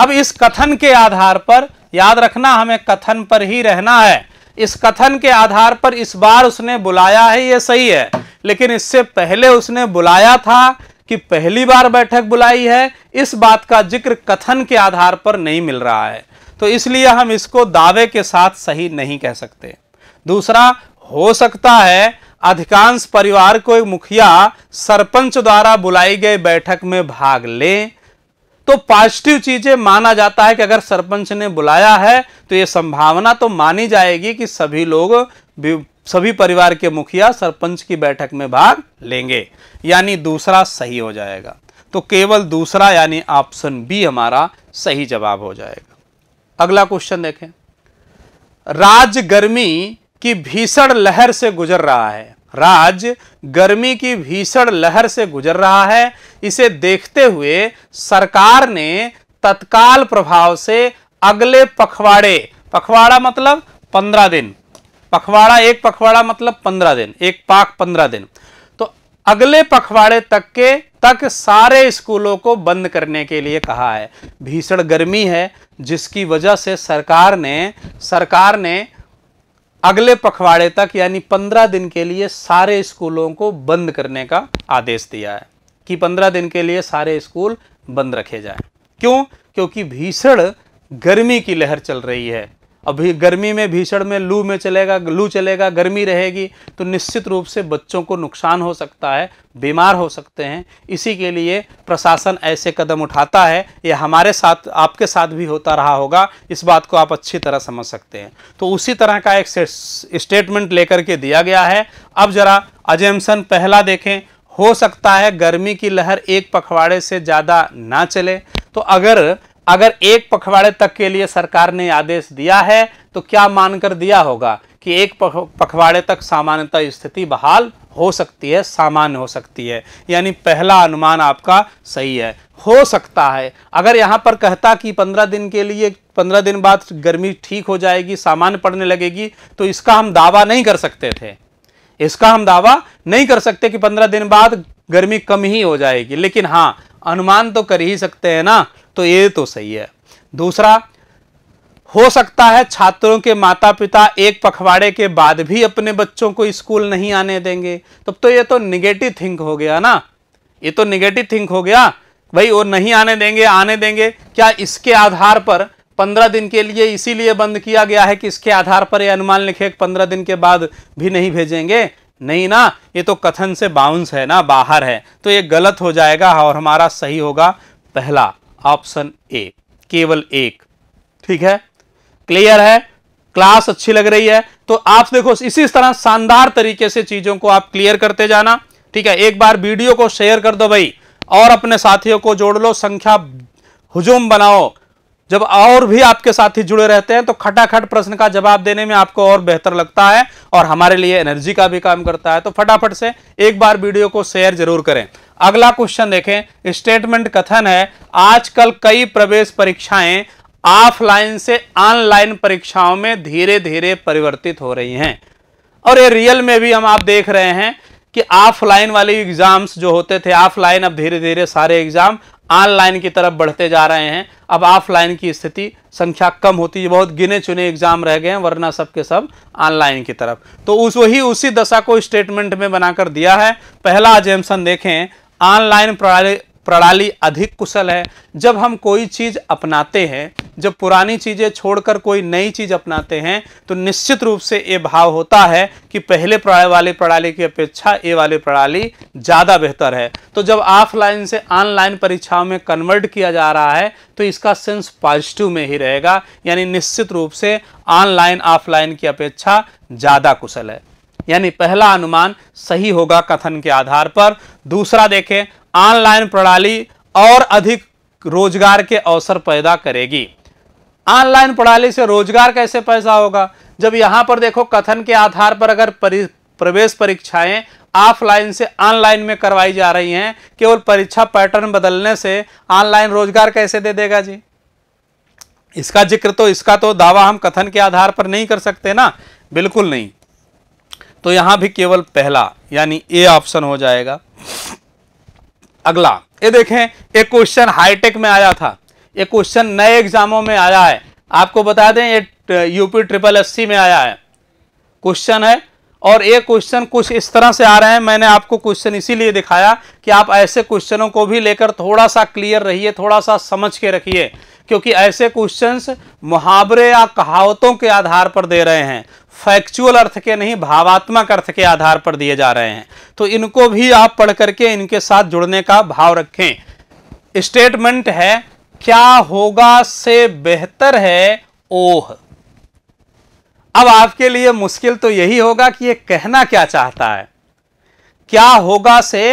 अब इस कथन के आधार पर याद रखना हमें कथन पर ही रहना है इस कथन के आधार पर इस बार उसने बुलाया है यह सही है लेकिन इससे पहले उसने बुलाया था कि पहली बार बैठक बुलाई है इस बात का जिक्र कथन के आधार पर नहीं मिल रहा है तो इसलिए हम इसको दावे के साथ सही नहीं कह सकते दूसरा हो सकता है अधिकांश परिवार को एक मुखिया सरपंच द्वारा बुलाई गई बैठक में भाग लें तो पॉजिटिव चीजें माना जाता है कि अगर सरपंच ने बुलाया है तो ये संभावना तो मानी जाएगी कि सभी लोग सभी परिवार के मुखिया सरपंच की बैठक में भाग लेंगे यानी दूसरा सही हो जाएगा तो केवल दूसरा यानी ऑप्शन बी हमारा सही जवाब हो जाएगा अगला क्वेश्चन देखें राज गर्मी की भीषण लहर से गुजर रहा है राज्य गर्मी की भीषण लहर से गुजर रहा है इसे देखते हुए सरकार ने तत्काल प्रभाव से अगले पखवाड़े पखवाड़ा मतलब पंद्रह दिन पखवाड़ा एक पखवाड़ा मतलब पंद्रह दिन एक पाक पंद्रह दिन तो अगले पखवाड़े तक के तक सारे स्कूलों को बंद करने के लिए कहा है भीषण गर्मी है जिसकी वजह से सरकार ने सरकार ने अगले पखवाड़े तक यानी पंद्रह दिन के लिए सारे स्कूलों को बंद करने का आदेश दिया है कि पंद्रह दिन के लिए सारे स्कूल बंद रखे जाए क्यों क्योंकि भीषण गर्मी की लहर चल रही है अभी गर्मी में भीषण में लू में चलेगा लू चलेगा गर्मी रहेगी तो निश्चित रूप से बच्चों को नुकसान हो सकता है बीमार हो सकते हैं इसी के लिए प्रशासन ऐसे कदम उठाता है ये हमारे साथ आपके साथ भी होता रहा होगा इस बात को आप अच्छी तरह समझ सकते हैं तो उसी तरह का एक स्टेटमेंट लेकर के दिया गया है अब ज़रा अजयसन पहला देखें हो सकता है गर्मी की लहर एक पखवाड़े से ज़्यादा ना चले तो अगर अगर एक पखवाड़े तक के लिए सरकार ने आदेश दिया है तो क्या मानकर दिया होगा कि एक पखवाड़े तक सामान्यतः स्थिति बहाल हो सकती है सामान्य हो सकती है यानी पहला अनुमान आपका सही है हो सकता है अगर यहाँ पर कहता कि पंद्रह दिन के लिए पंद्रह दिन बाद गर्मी ठीक हो जाएगी सामान्य पड़ने लगेगी तो इसका हम दावा नहीं कर सकते थे इसका हम दावा नहीं कर सकते कि पंद्रह दिन बाद गर्मी कम ही हो जाएगी लेकिन हाँ अनुमान तो कर ही सकते हैं ना तो ये तो सही है दूसरा हो सकता है छात्रों के माता पिता एक पखवाड़े के बाद भी अपने बच्चों को स्कूल नहीं आने देंगे तब तो ये तो निगेटिव थिंक हो गया ना ये तो निगेटिव थिंक हो गया भाई वो नहीं आने देंगे आने देंगे क्या इसके आधार पर पंद्रह दिन के लिए इसीलिए बंद किया गया है कि इसके आधार पर ये अनुमान लिखे पंद्रह दिन के बाद भी नहीं भेजेंगे नहीं ना ये तो कथन से बाउंस है ना बाहर है तो ये गलत हो जाएगा और हमारा सही होगा पहला ऑप्शन ए केवल एक ठीक है क्लियर है क्लास अच्छी लग रही है तो आप देखो इसी तरह शानदार तरीके से चीजों को आप क्लियर करते जाना ठीक है एक बार वीडियो को शेयर कर दो भाई और अपने साथियों को जोड़ लो संख्या हुजूम बनाओ जब और भी आपके साथी जुड़े रहते हैं तो खटाखट प्रश्न का जवाब देने में आपको और बेहतर लगता है और हमारे लिए एनर्जी का भी काम करता है तो फटाफट से एक बार वीडियो को शेयर जरूर करें अगला क्वेश्चन देखें स्टेटमेंट कथन है आजकल कई प्रवेश परीक्षाएं ऑफलाइन से ऑनलाइन परीक्षाओं में धीरे धीरे परिवर्तित हो रही हैं और ये रियल में भी हम आप देख रहे हैं कि ऑफलाइन वाले एग्जाम्स जो होते थे ऑफलाइन अब धीरे धीरे सारे एग्जाम ऑनलाइन की तरफ बढ़ते जा रहे हैं अब ऑफलाइन की स्थिति संख्या कम होती है बहुत गिने चुने एग्जाम रह गए हैं वरना सब के सब ऑनलाइन की तरफ तो उस वही उसी दशा को स्टेटमेंट में बनाकर दिया है पहला जेम्सन देखें ऑनलाइन प्रणाली प्रणाली अधिक कुशल है जब हम कोई चीज़ अपनाते हैं जब पुरानी चीज़ें छोड़कर कोई नई चीज़ अपनाते हैं तो निश्चित रूप से ये भाव होता है कि पहले प्रणाली वाले प्रणाली की अपेक्षा ये वाली प्रणाली ज़्यादा बेहतर है तो जब ऑफलाइन से ऑनलाइन परीक्षाओं में कन्वर्ट किया जा रहा है तो इसका सेंस पॉजिटिव में ही रहेगा यानी निश्चित रूप से ऑनलाइन ऑफलाइन की अपेक्षा ज़्यादा कुशल है यानी पहला अनुमान सही होगा कथन के आधार पर दूसरा देखें ऑनलाइन प्रणाली और अधिक रोजगार के अवसर पैदा करेगी ऑनलाइन प्रणाली से रोजगार कैसे पैसा होगा जब यहां पर देखो कथन के आधार पर अगर प्रवेश परीक्षाएं ऑफलाइन से ऑनलाइन में करवाई जा रही हैं केवल परीक्षा पैटर्न बदलने से ऑनलाइन रोजगार कैसे दे देगा जी इसका जिक्र तो इसका तो दावा हम कथन के आधार पर नहीं कर सकते ना बिल्कुल नहीं तो यहां भी केवल पहला यानी ए ऑप्शन हो जाएगा अगला ये देखें एक क्वेश्चन हाईटेक में आया था ये क्वेश्चन नए एग्जामों में आया है आपको बता दें ये यूपी ट्रिपल एस में आया है क्वेश्चन है और ये क्वेश्चन कुछ इस तरह से आ रहे हैं मैंने आपको क्वेश्चन इसीलिए दिखाया कि आप ऐसे क्वेश्चनों को भी लेकर थोड़ा सा क्लियर रहिए थोड़ा सा समझ के रखिए क्योंकि ऐसे क्वेश्चंस मुहावरे या कहावतों के आधार पर दे रहे हैं फैक्चुअल अर्थ के नहीं भावात्मक अर्थ के आधार पर दिए जा रहे हैं तो इनको भी आप पढ़ करके इनके साथ जुड़ने का भाव रखें स्टेटमेंट है क्या होगा से बेहतर है ओह अब आपके लिए मुश्किल तो यही होगा कि ये कहना क्या चाहता है क्या होगा से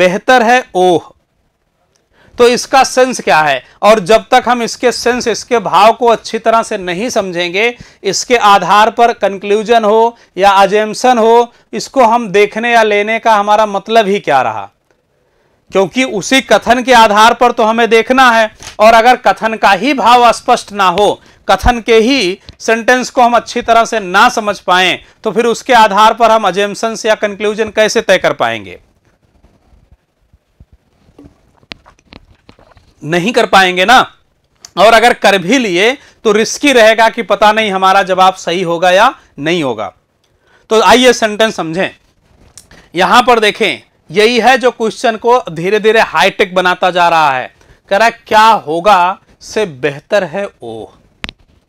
बेहतर है ओह तो इसका सेंस क्या है और जब तक हम इसके सेंस इसके भाव को अच्छी तरह से नहीं समझेंगे इसके आधार पर कंक्लूजन हो या अजेम्सन हो इसको हम देखने या लेने का हमारा मतलब ही क्या रहा क्योंकि उसी कथन के आधार पर तो हमें देखना है और अगर कथन का ही भाव स्पष्ट ना हो कथन के ही सेंटेंस को हम अच्छी तरह से ना समझ पाएं तो फिर उसके आधार पर हम अजेम्सन या कंक्लूजन कैसे तय कर पाएंगे नहीं कर पाएंगे ना और अगर कर भी लिए तो रिस्की रहेगा कि पता नहीं हमारा जवाब सही होगा या नहीं होगा तो आइए सेंटेंस समझें यहां पर देखें यही है जो क्वेश्चन को धीरे धीरे हाईटेक बनाता जा रहा है है क्या होगा से बेहतर है ओ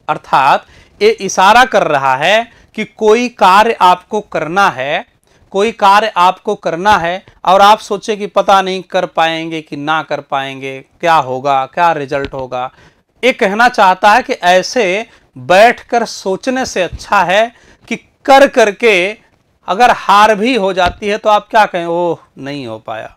अर्थात ये इशारा कर रहा है कि कोई कार्य आपको करना है कोई कार्य आपको करना है और आप सोचे कि पता नहीं कर पाएंगे कि ना कर पाएंगे क्या होगा क्या रिजल्ट होगा ये कहना चाहता है कि ऐसे बैठकर सोचने से अच्छा है कि कर करके अगर हार भी हो जाती है तो आप क्या कहें ओह नहीं हो पाया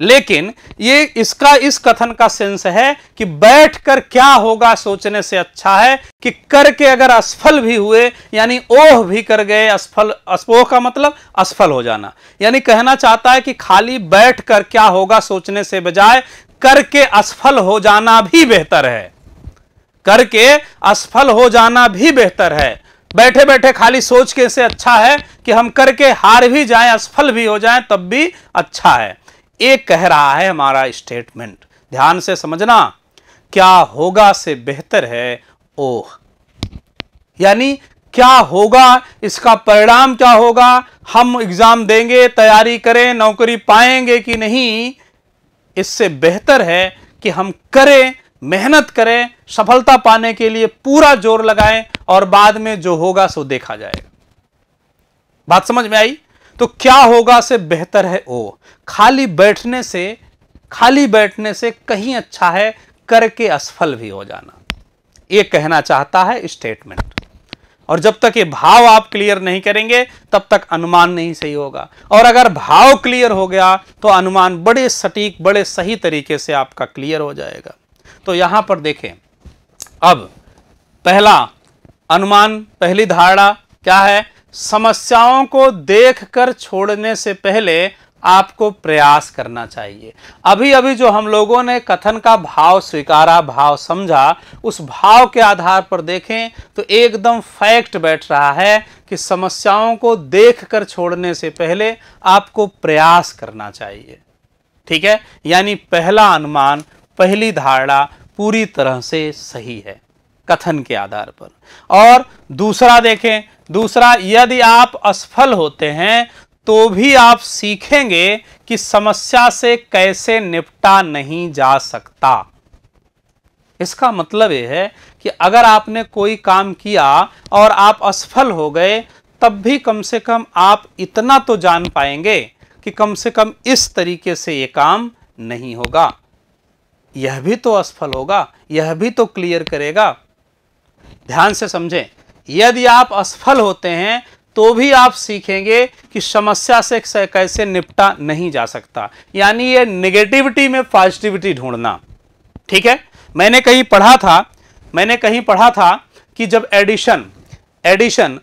लेकिन ये इसका इस कथन का सेंस है कि बैठकर क्या होगा सोचने से अच्छा है कि करके अगर असफल भी हुए यानी ओह भी कर गए असफल असपोह का मतलब असफल हो जाना यानी कहना चाहता है कि खाली बैठकर क्या होगा सोचने से बजाय करके असफल हो जाना भी बेहतर है करके असफल हो जाना भी बेहतर है बैठे बैठे खाली सोच के से अच्छा है कि हम करके हार भी जाए असफल भी हो जाए तब भी अच्छा है एक कह रहा है हमारा स्टेटमेंट ध्यान से समझना क्या होगा से बेहतर है ओह यानी क्या होगा इसका परिणाम क्या होगा हम एग्ज़ाम देंगे तैयारी करें नौकरी पाएंगे कि नहीं इससे बेहतर है कि हम करें मेहनत करें सफलता पाने के लिए पूरा जोर लगाएं और बाद में जो होगा सो देखा जाएगा बात समझ में आई तो क्या होगा से बेहतर है ओ खाली बैठने से खाली बैठने से कहीं अच्छा है करके असफल भी हो जाना ये कहना चाहता है स्टेटमेंट और जब तक ये भाव आप क्लियर नहीं करेंगे तब तक अनुमान नहीं सही होगा और अगर भाव क्लियर हो गया तो अनुमान बड़े सटीक बड़े सही तरीके से आपका क्लियर हो जाएगा तो यहां पर देखें अब पहला अनुमान पहली धारणा क्या है समस्याओं को देखकर छोड़ने से पहले आपको प्रयास करना चाहिए अभी अभी जो हम लोगों ने कथन का भाव स्वीकारा भाव समझा उस भाव के आधार पर देखें तो एकदम फैक्ट बैठ रहा है कि समस्याओं को देखकर छोड़ने से पहले आपको प्रयास करना चाहिए ठीक है यानी पहला अनुमान पहली धारणा पूरी तरह से सही है कथन के आधार पर और दूसरा देखें दूसरा यदि आप असफल होते हैं तो भी आप सीखेंगे कि समस्या से कैसे निपटा नहीं जा सकता इसका मतलब यह है कि अगर आपने कोई काम किया और आप असफल हो गए तब भी कम से कम आप इतना तो जान पाएंगे कि कम से कम इस तरीके से ये काम नहीं होगा यह भी तो असफल होगा यह भी तो क्लियर करेगा ध्यान से समझें यदि आप असफल होते हैं तो भी आप सीखेंगे कि समस्या से कैसे निपटा नहीं जा सकता यानी ये नेगेटिविटी में पॉजिटिविटी ढूंढना ठीक है मैंने कहीं पढ़ा था मैंने कहीं पढ़ा था कि जब एडिशन एडिशन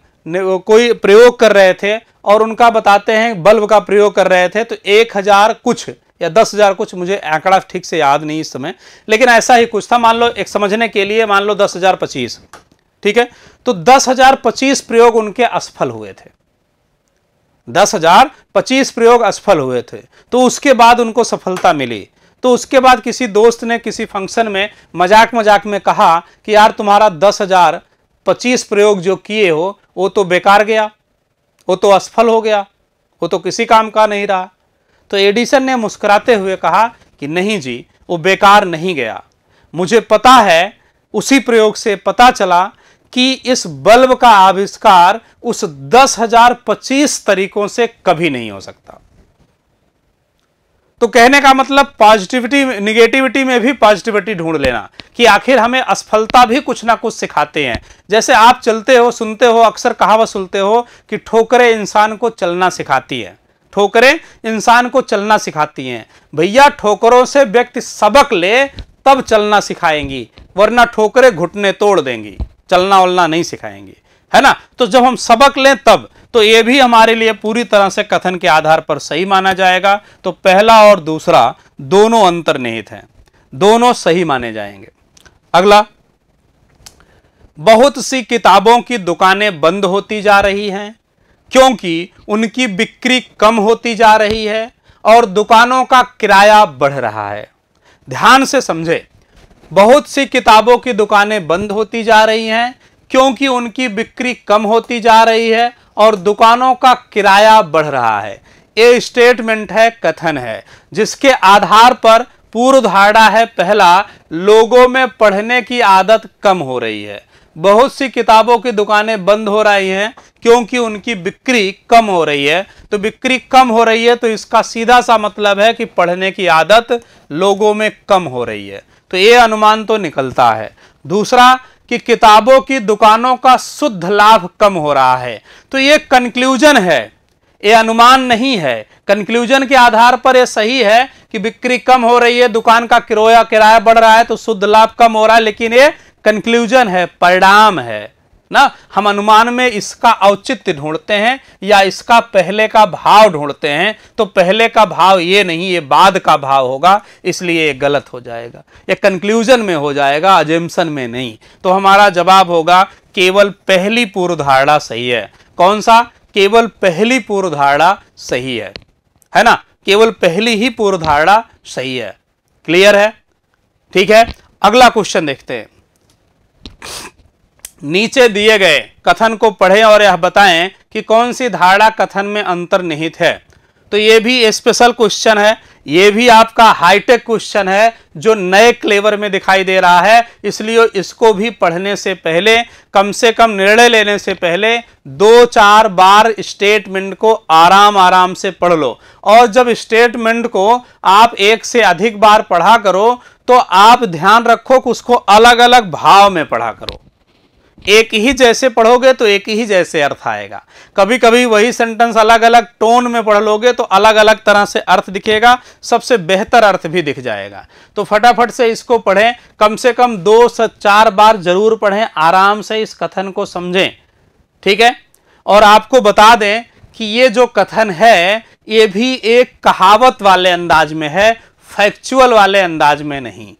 कोई प्रयोग कर रहे थे और उनका बताते हैं बल्ब का प्रयोग कर रहे थे तो एक हज़ार कुछ या दस हज़ार कुछ मुझे आंकड़ा ठीक से याद नहीं इस समय लेकिन ऐसा ही कुछ था मान लो एक समझने के लिए मान लो दस हज़ार पच्चीस ठीक है तो दस हजार पच्चीस प्रयोग उनके असफल हुए थे दस हजार पच्चीस प्रयोग असफल हुए थे तो उसके बाद उनको सफलता मिली तो उसके बाद किसी दोस्त ने किसी फंक्शन में मजाक मजाक में कहा कि यार तुम्हारा दस हजार पच्चीस प्रयोग जो किए हो वो तो बेकार गया वो तो असफल हो गया वो तो किसी काम का नहीं रहा तो एडिसन ने मुस्कुराते हुए कहा कि नहीं जी वो बेकार नहीं गया मुझे पता है उसी प्रयोग से पता चला कि इस बल्ब का आविष्कार उस दस हजार पच्चीस तरीकों से कभी नहीं हो सकता तो कहने का मतलब पॉजिटिविटी निगेटिविटी में भी पॉजिटिविटी ढूंढ लेना कि आखिर हमें असफलता भी कुछ ना कुछ सिखाते हैं जैसे आप चलते हो सुनते हो अक्सर कहावत सुनते हो कि ठोकरें इंसान को चलना सिखाती है ठोकरें इंसान को चलना सिखाती हैं भैया ठोकरों से व्यक्ति सबक ले तब चलना सिखाएंगी वरना ठोकरें घुटने तोड़ देंगी चलना वलना नहीं सिखाएंगे है ना तो जब हम सबक लें तब तो ये भी हमारे लिए पूरी तरह से कथन के आधार पर सही माना जाएगा तो पहला और दूसरा दोनों अंतर्निहित हैं दोनों सही माने जाएंगे अगला बहुत सी किताबों की दुकानें बंद होती जा रही हैं क्योंकि उनकी बिक्री कम होती जा रही है और दुकानों का किराया बढ़ रहा है ध्यान से समझे बहुत सी किताबों की दुकानें बंद होती जा रही हैं क्योंकि उनकी बिक्री कम होती जा रही है और दुकानों का किराया बढ़ रहा है ये स्टेटमेंट है कथन है जिसके आधार पर पूर्व धारणा है पहला लोगों में पढ़ने की आदत कम हो रही है बहुत सी किताबों की दुकानें बंद हो रही हैं क्योंकि उनकी बिक्री कम हो रही है तो बिक्री कम हो रही है तो इसका सीधा सा मतलब है कि पढ़ने की आदत लोगों में कम हो रही है तो ये अनुमान तो निकलता है दूसरा कि किताबों की दुकानों का शुद्ध लाभ कम हो रहा है तो ये कंक्लूजन है ये अनुमान नहीं है कंक्लूजन के आधार पर यह सही है कि बिक्री कम हो रही है दुकान का किराया किराया बढ़ रहा है तो शुद्ध लाभ कम हो रहा है लेकिन ये कंक्लूजन है परिणाम है ना हम अनुमान में इसका औचित्य ढूंढते हैं या इसका पहले का भाव ढूंढते हैं तो पहले का भाव ये नहीं ये बाद का भाव होगा इसलिए ये गलत हो जाएगा ये कंक्लूजन में हो जाएगा अजेम्सन में नहीं तो हमारा जवाब होगा केवल पहली पूर्वधारणा सही है कौन सा केवल पहली पूर्वधारणा सही है है ना केवल पहली ही पूर्वधारणा सही है क्लियर है ठीक है अगला क्वेश्चन देखते हैं नीचे दिए गए कथन को पढ़ें और यह बताएं कि कौन सी धारणा कथन में अंतर्निहित है तो ये भी स्पेशल क्वेश्चन है ये भी आपका हाईटेक क्वेश्चन है जो नए क्लेवर में दिखाई दे रहा है इसलिए इसको भी पढ़ने से पहले कम से कम निर्णय लेने से पहले दो चार बार स्टेटमेंट को आराम आराम से पढ़ लो और जब स्टेटमेंट को आप एक से अधिक बार पढ़ा करो तो आप ध्यान रखो कि उसको अलग अलग भाव में पढ़ा करो एक ही जैसे पढ़ोगे तो एक ही जैसे अर्थ आएगा कभी कभी वही सेंटेंस अलग अलग टोन में पढ़ लोगे तो अलग अलग तरह से अर्थ दिखेगा सबसे बेहतर अर्थ भी दिख जाएगा तो फटाफट से इसको पढ़ें कम से कम दो से चार बार जरूर पढ़ें आराम से इस कथन को समझें ठीक है और आपको बता दें कि ये जो कथन है ये भी एक कहावत वाले अंदाज में है फैक्चुअल वाले अंदाज में नहीं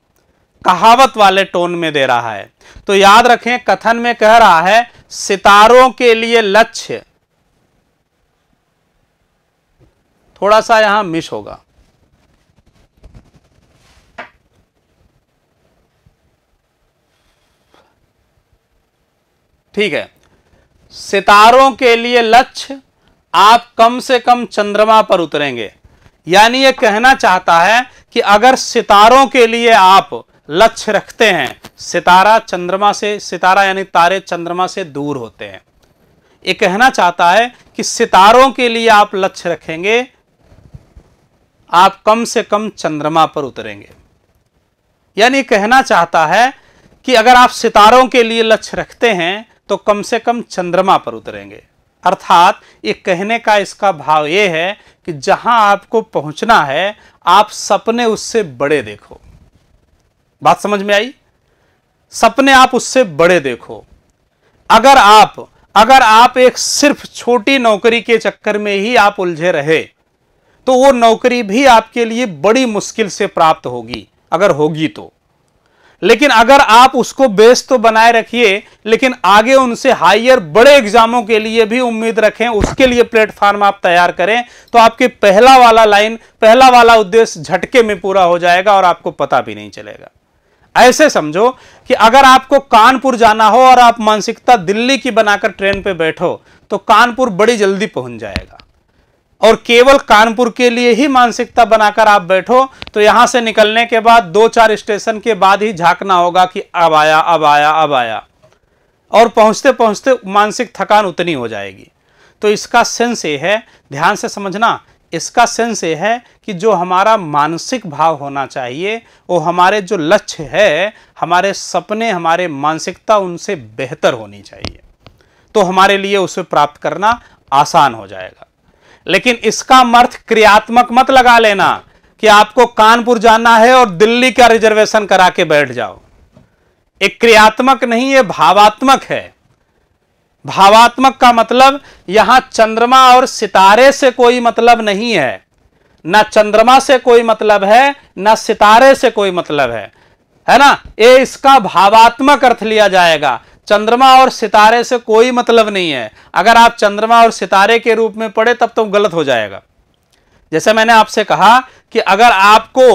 कहावत वाले टोन में दे रहा है तो याद रखें कथन में कह रहा है सितारों के लिए लक्ष्य थोड़ा सा यहां मिस होगा ठीक है सितारों के लिए लक्ष्य आप कम से कम चंद्रमा पर उतरेंगे यानी यह कहना चाहता है कि अगर सितारों के लिए आप लक्ष्य रखते हैं सितारा चंद्रमा से सितारा यानी तारे चंद्रमा से दूर होते हैं ये कहना चाहता है कि सितारों के लिए आप लक्ष्य रखेंगे आप कम से कम चंद्रमा पर उतरेंगे यानी कहना चाहता है कि अगर आप सितारों के लिए लक्ष्य रखते हैं तो कम से कम चंद्रमा पर उतरेंगे अर्थात ये कहने का इसका भाव ये है कि जहां आपको पहुंचना है आप सपने उससे बड़े देखो बात समझ में आई सपने आप उससे बड़े देखो अगर आप अगर आप एक सिर्फ छोटी नौकरी के चक्कर में ही आप उलझे रहे तो वो नौकरी भी आपके लिए बड़ी मुश्किल से प्राप्त होगी अगर होगी तो लेकिन अगर आप उसको बेस तो बनाए रखिए लेकिन आगे उनसे हायर बड़े एग्जामों के लिए भी उम्मीद रखें उसके लिए प्लेटफॉर्म आप तैयार करें तो आपके पहला वाला लाइन पहला वाला उद्देश्य झटके में पूरा हो जाएगा और आपको पता भी नहीं चलेगा ऐसे समझो कि अगर आपको कानपुर जाना हो और आप मानसिकता दिल्ली की बनाकर ट्रेन पे बैठो तो कानपुर बड़ी जल्दी पहुंच जाएगा और केवल कानपुर के लिए ही मानसिकता बनाकर आप बैठो तो यहां से निकलने के बाद दो चार स्टेशन के बाद ही झांकना होगा कि अब आया अब आया अब आया और पहुंचते पहुंचते मानसिक थकान उतनी हो जाएगी तो इसका सेंस ये है ध्यान से समझना इसका सेंस ये है कि जो हमारा मानसिक भाव होना चाहिए वो हमारे जो लक्ष्य है हमारे सपने हमारे मानसिकता उनसे बेहतर होनी चाहिए तो हमारे लिए उसे प्राप्त करना आसान हो जाएगा लेकिन इसका मर्थ क्रियात्मक मत लगा लेना कि आपको कानपुर जाना है और दिल्ली का रिजर्वेशन करा के बैठ जाओ एक क्रियात्मक नहीं ये भावात्मक है भावात्मक का मतलब यहां चंद्रमा और सितारे से कोई मतलब नहीं है ना चंद्रमा से कोई मतलब है ना सितारे से कोई मतलब है है ना ये इसका भावात्मक अर्थ लिया जाएगा चंद्रमा और सितारे से कोई मतलब नहीं है अगर आप चंद्रमा और सितारे के रूप में पढ़े तब तो गलत हो जाएगा जैसे मैंने आपसे कहा कि अगर आपको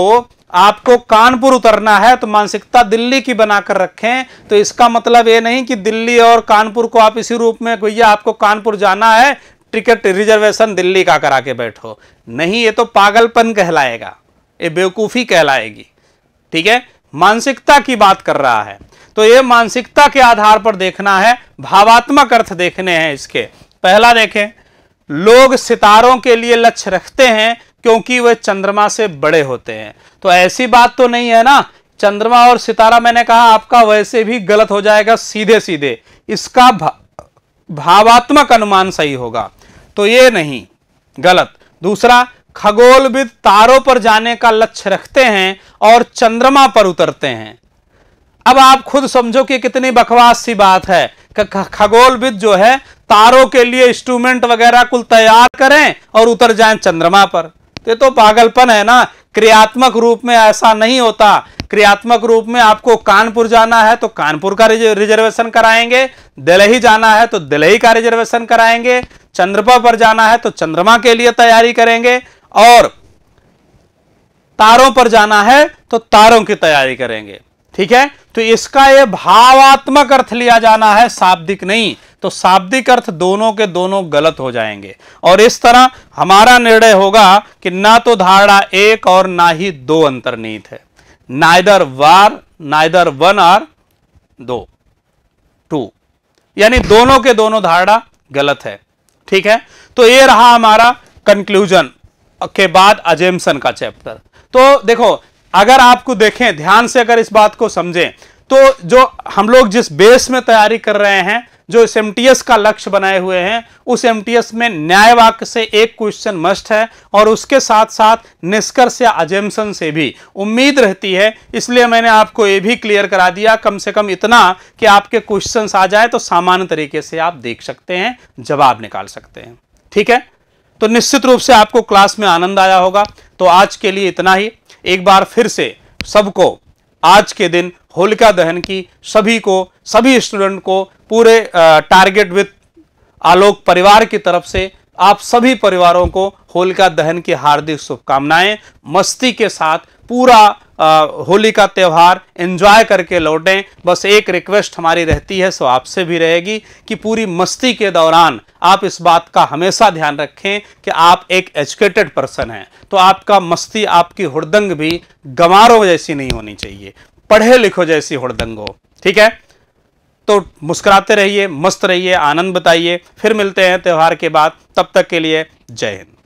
आपको कानपुर उतरना है तो मानसिकता दिल्ली की बनाकर रखें तो इसका मतलब ये नहीं कि दिल्ली और कानपुर को आप इसी रूप में भैया आपको कानपुर जाना है टिकट रिजर्वेशन दिल्ली का करा के बैठो नहीं ये तो पागलपन कहलाएगा ये बेवकूफ़ी कहलाएगी ठीक है मानसिकता की बात कर रहा है तो ये मानसिकता के आधार पर देखना है भावात्मक अर्थ देखने हैं इसके पहला देखें लोग सितारों के लिए लक्ष्य रखते हैं क्योंकि वह चंद्रमा से बड़े होते हैं तो ऐसी बात तो नहीं है ना चंद्रमा और सितारा मैंने कहा आपका वैसे भी गलत हो जाएगा सीधे सीधे इसका भा, भावात्मक अनुमान सही होगा तो ये नहीं गलत दूसरा खगोलविद तारों पर जाने का लक्ष्य रखते हैं और चंद्रमा पर उतरते हैं अब आप खुद समझो कि कितनी बकवास सी बात है खगोलविद जो है तारों के लिए इंस्ट्रूमेंट वगैरह कुल तैयार करें और उतर जाएं चंद्रमा पर तो तो पागलपन है ना क्रियात्मक रूप में ऐसा नहीं होता क्रियात्मक रूप में आपको कानपुर जाना है तो कानपुर का रिजर्वेशन कराएंगे दिल्ली जाना है तो दिल्ली का रिजर्वेशन कराएंगे चंद्रमा पर जाना है तो चंद्रमा के लिए तैयारी करेंगे और तारों पर जाना है तो तारों की तैयारी करेंगे ठीक है तो इसका यह भावात्मक अर्थ लिया जाना है शाब्दिक नहीं तो शाब्दिक अर्थ दोनों के दोनों गलत हो जाएंगे और इस तरह हमारा निर्णय होगा कि ना तो धारणा एक और ना ही दो अंतर्निहित है नाइदर वार नाइदर वन आर दो टू यानी दोनों के दोनों धारणा गलत है ठीक है तो ये रहा हमारा कंक्लूजन के बाद अजेमसन का चैप्टर तो देखो अगर आपको देखें ध्यान से अगर इस बात को समझें तो जो हम लोग जिस बेस में तैयारी कर रहे हैं जो इस एम का लक्ष्य बनाए हुए हैं उस एम में न्याय वाक्य से एक क्वेश्चन मस्ट है और उसके साथ साथ निष्कर्ष या अजेम्सन से भी उम्मीद रहती है इसलिए मैंने आपको ये भी क्लियर करा दिया कम से कम इतना कि आपके क्वेश्चन आ जाए तो सामान्य तरीके से आप देख सकते हैं जवाब निकाल सकते हैं ठीक है तो निश्चित रूप से आपको क्लास में आनंद आया होगा तो आज के लिए इतना ही एक बार फिर से सबको आज के दिन होलिका दहन की सभी को सभी स्टूडेंट को पूरे टारगेट विथ आलोक परिवार की तरफ से आप सभी परिवारों को होलिका दहन की हार्दिक शुभकामनाएं मस्ती के साथ पूरा होली का त्यौहार एंजॉय करके लौटें बस एक रिक्वेस्ट हमारी रहती है सो आपसे भी रहेगी कि पूरी मस्ती के दौरान आप इस बात का हमेशा ध्यान रखें कि आप एक एजुकेटेड पर्सन हैं तो आपका मस्ती आपकी हृदंग भी गंवारों जैसी नहीं होनी चाहिए पढ़े लिखो जैसी हुड़दंगो ठीक है तो मुस्कुराते रहिए मस्त रहिए आनंद बताइए फिर मिलते हैं त्यौहार के बाद तब तक के लिए जय हिंद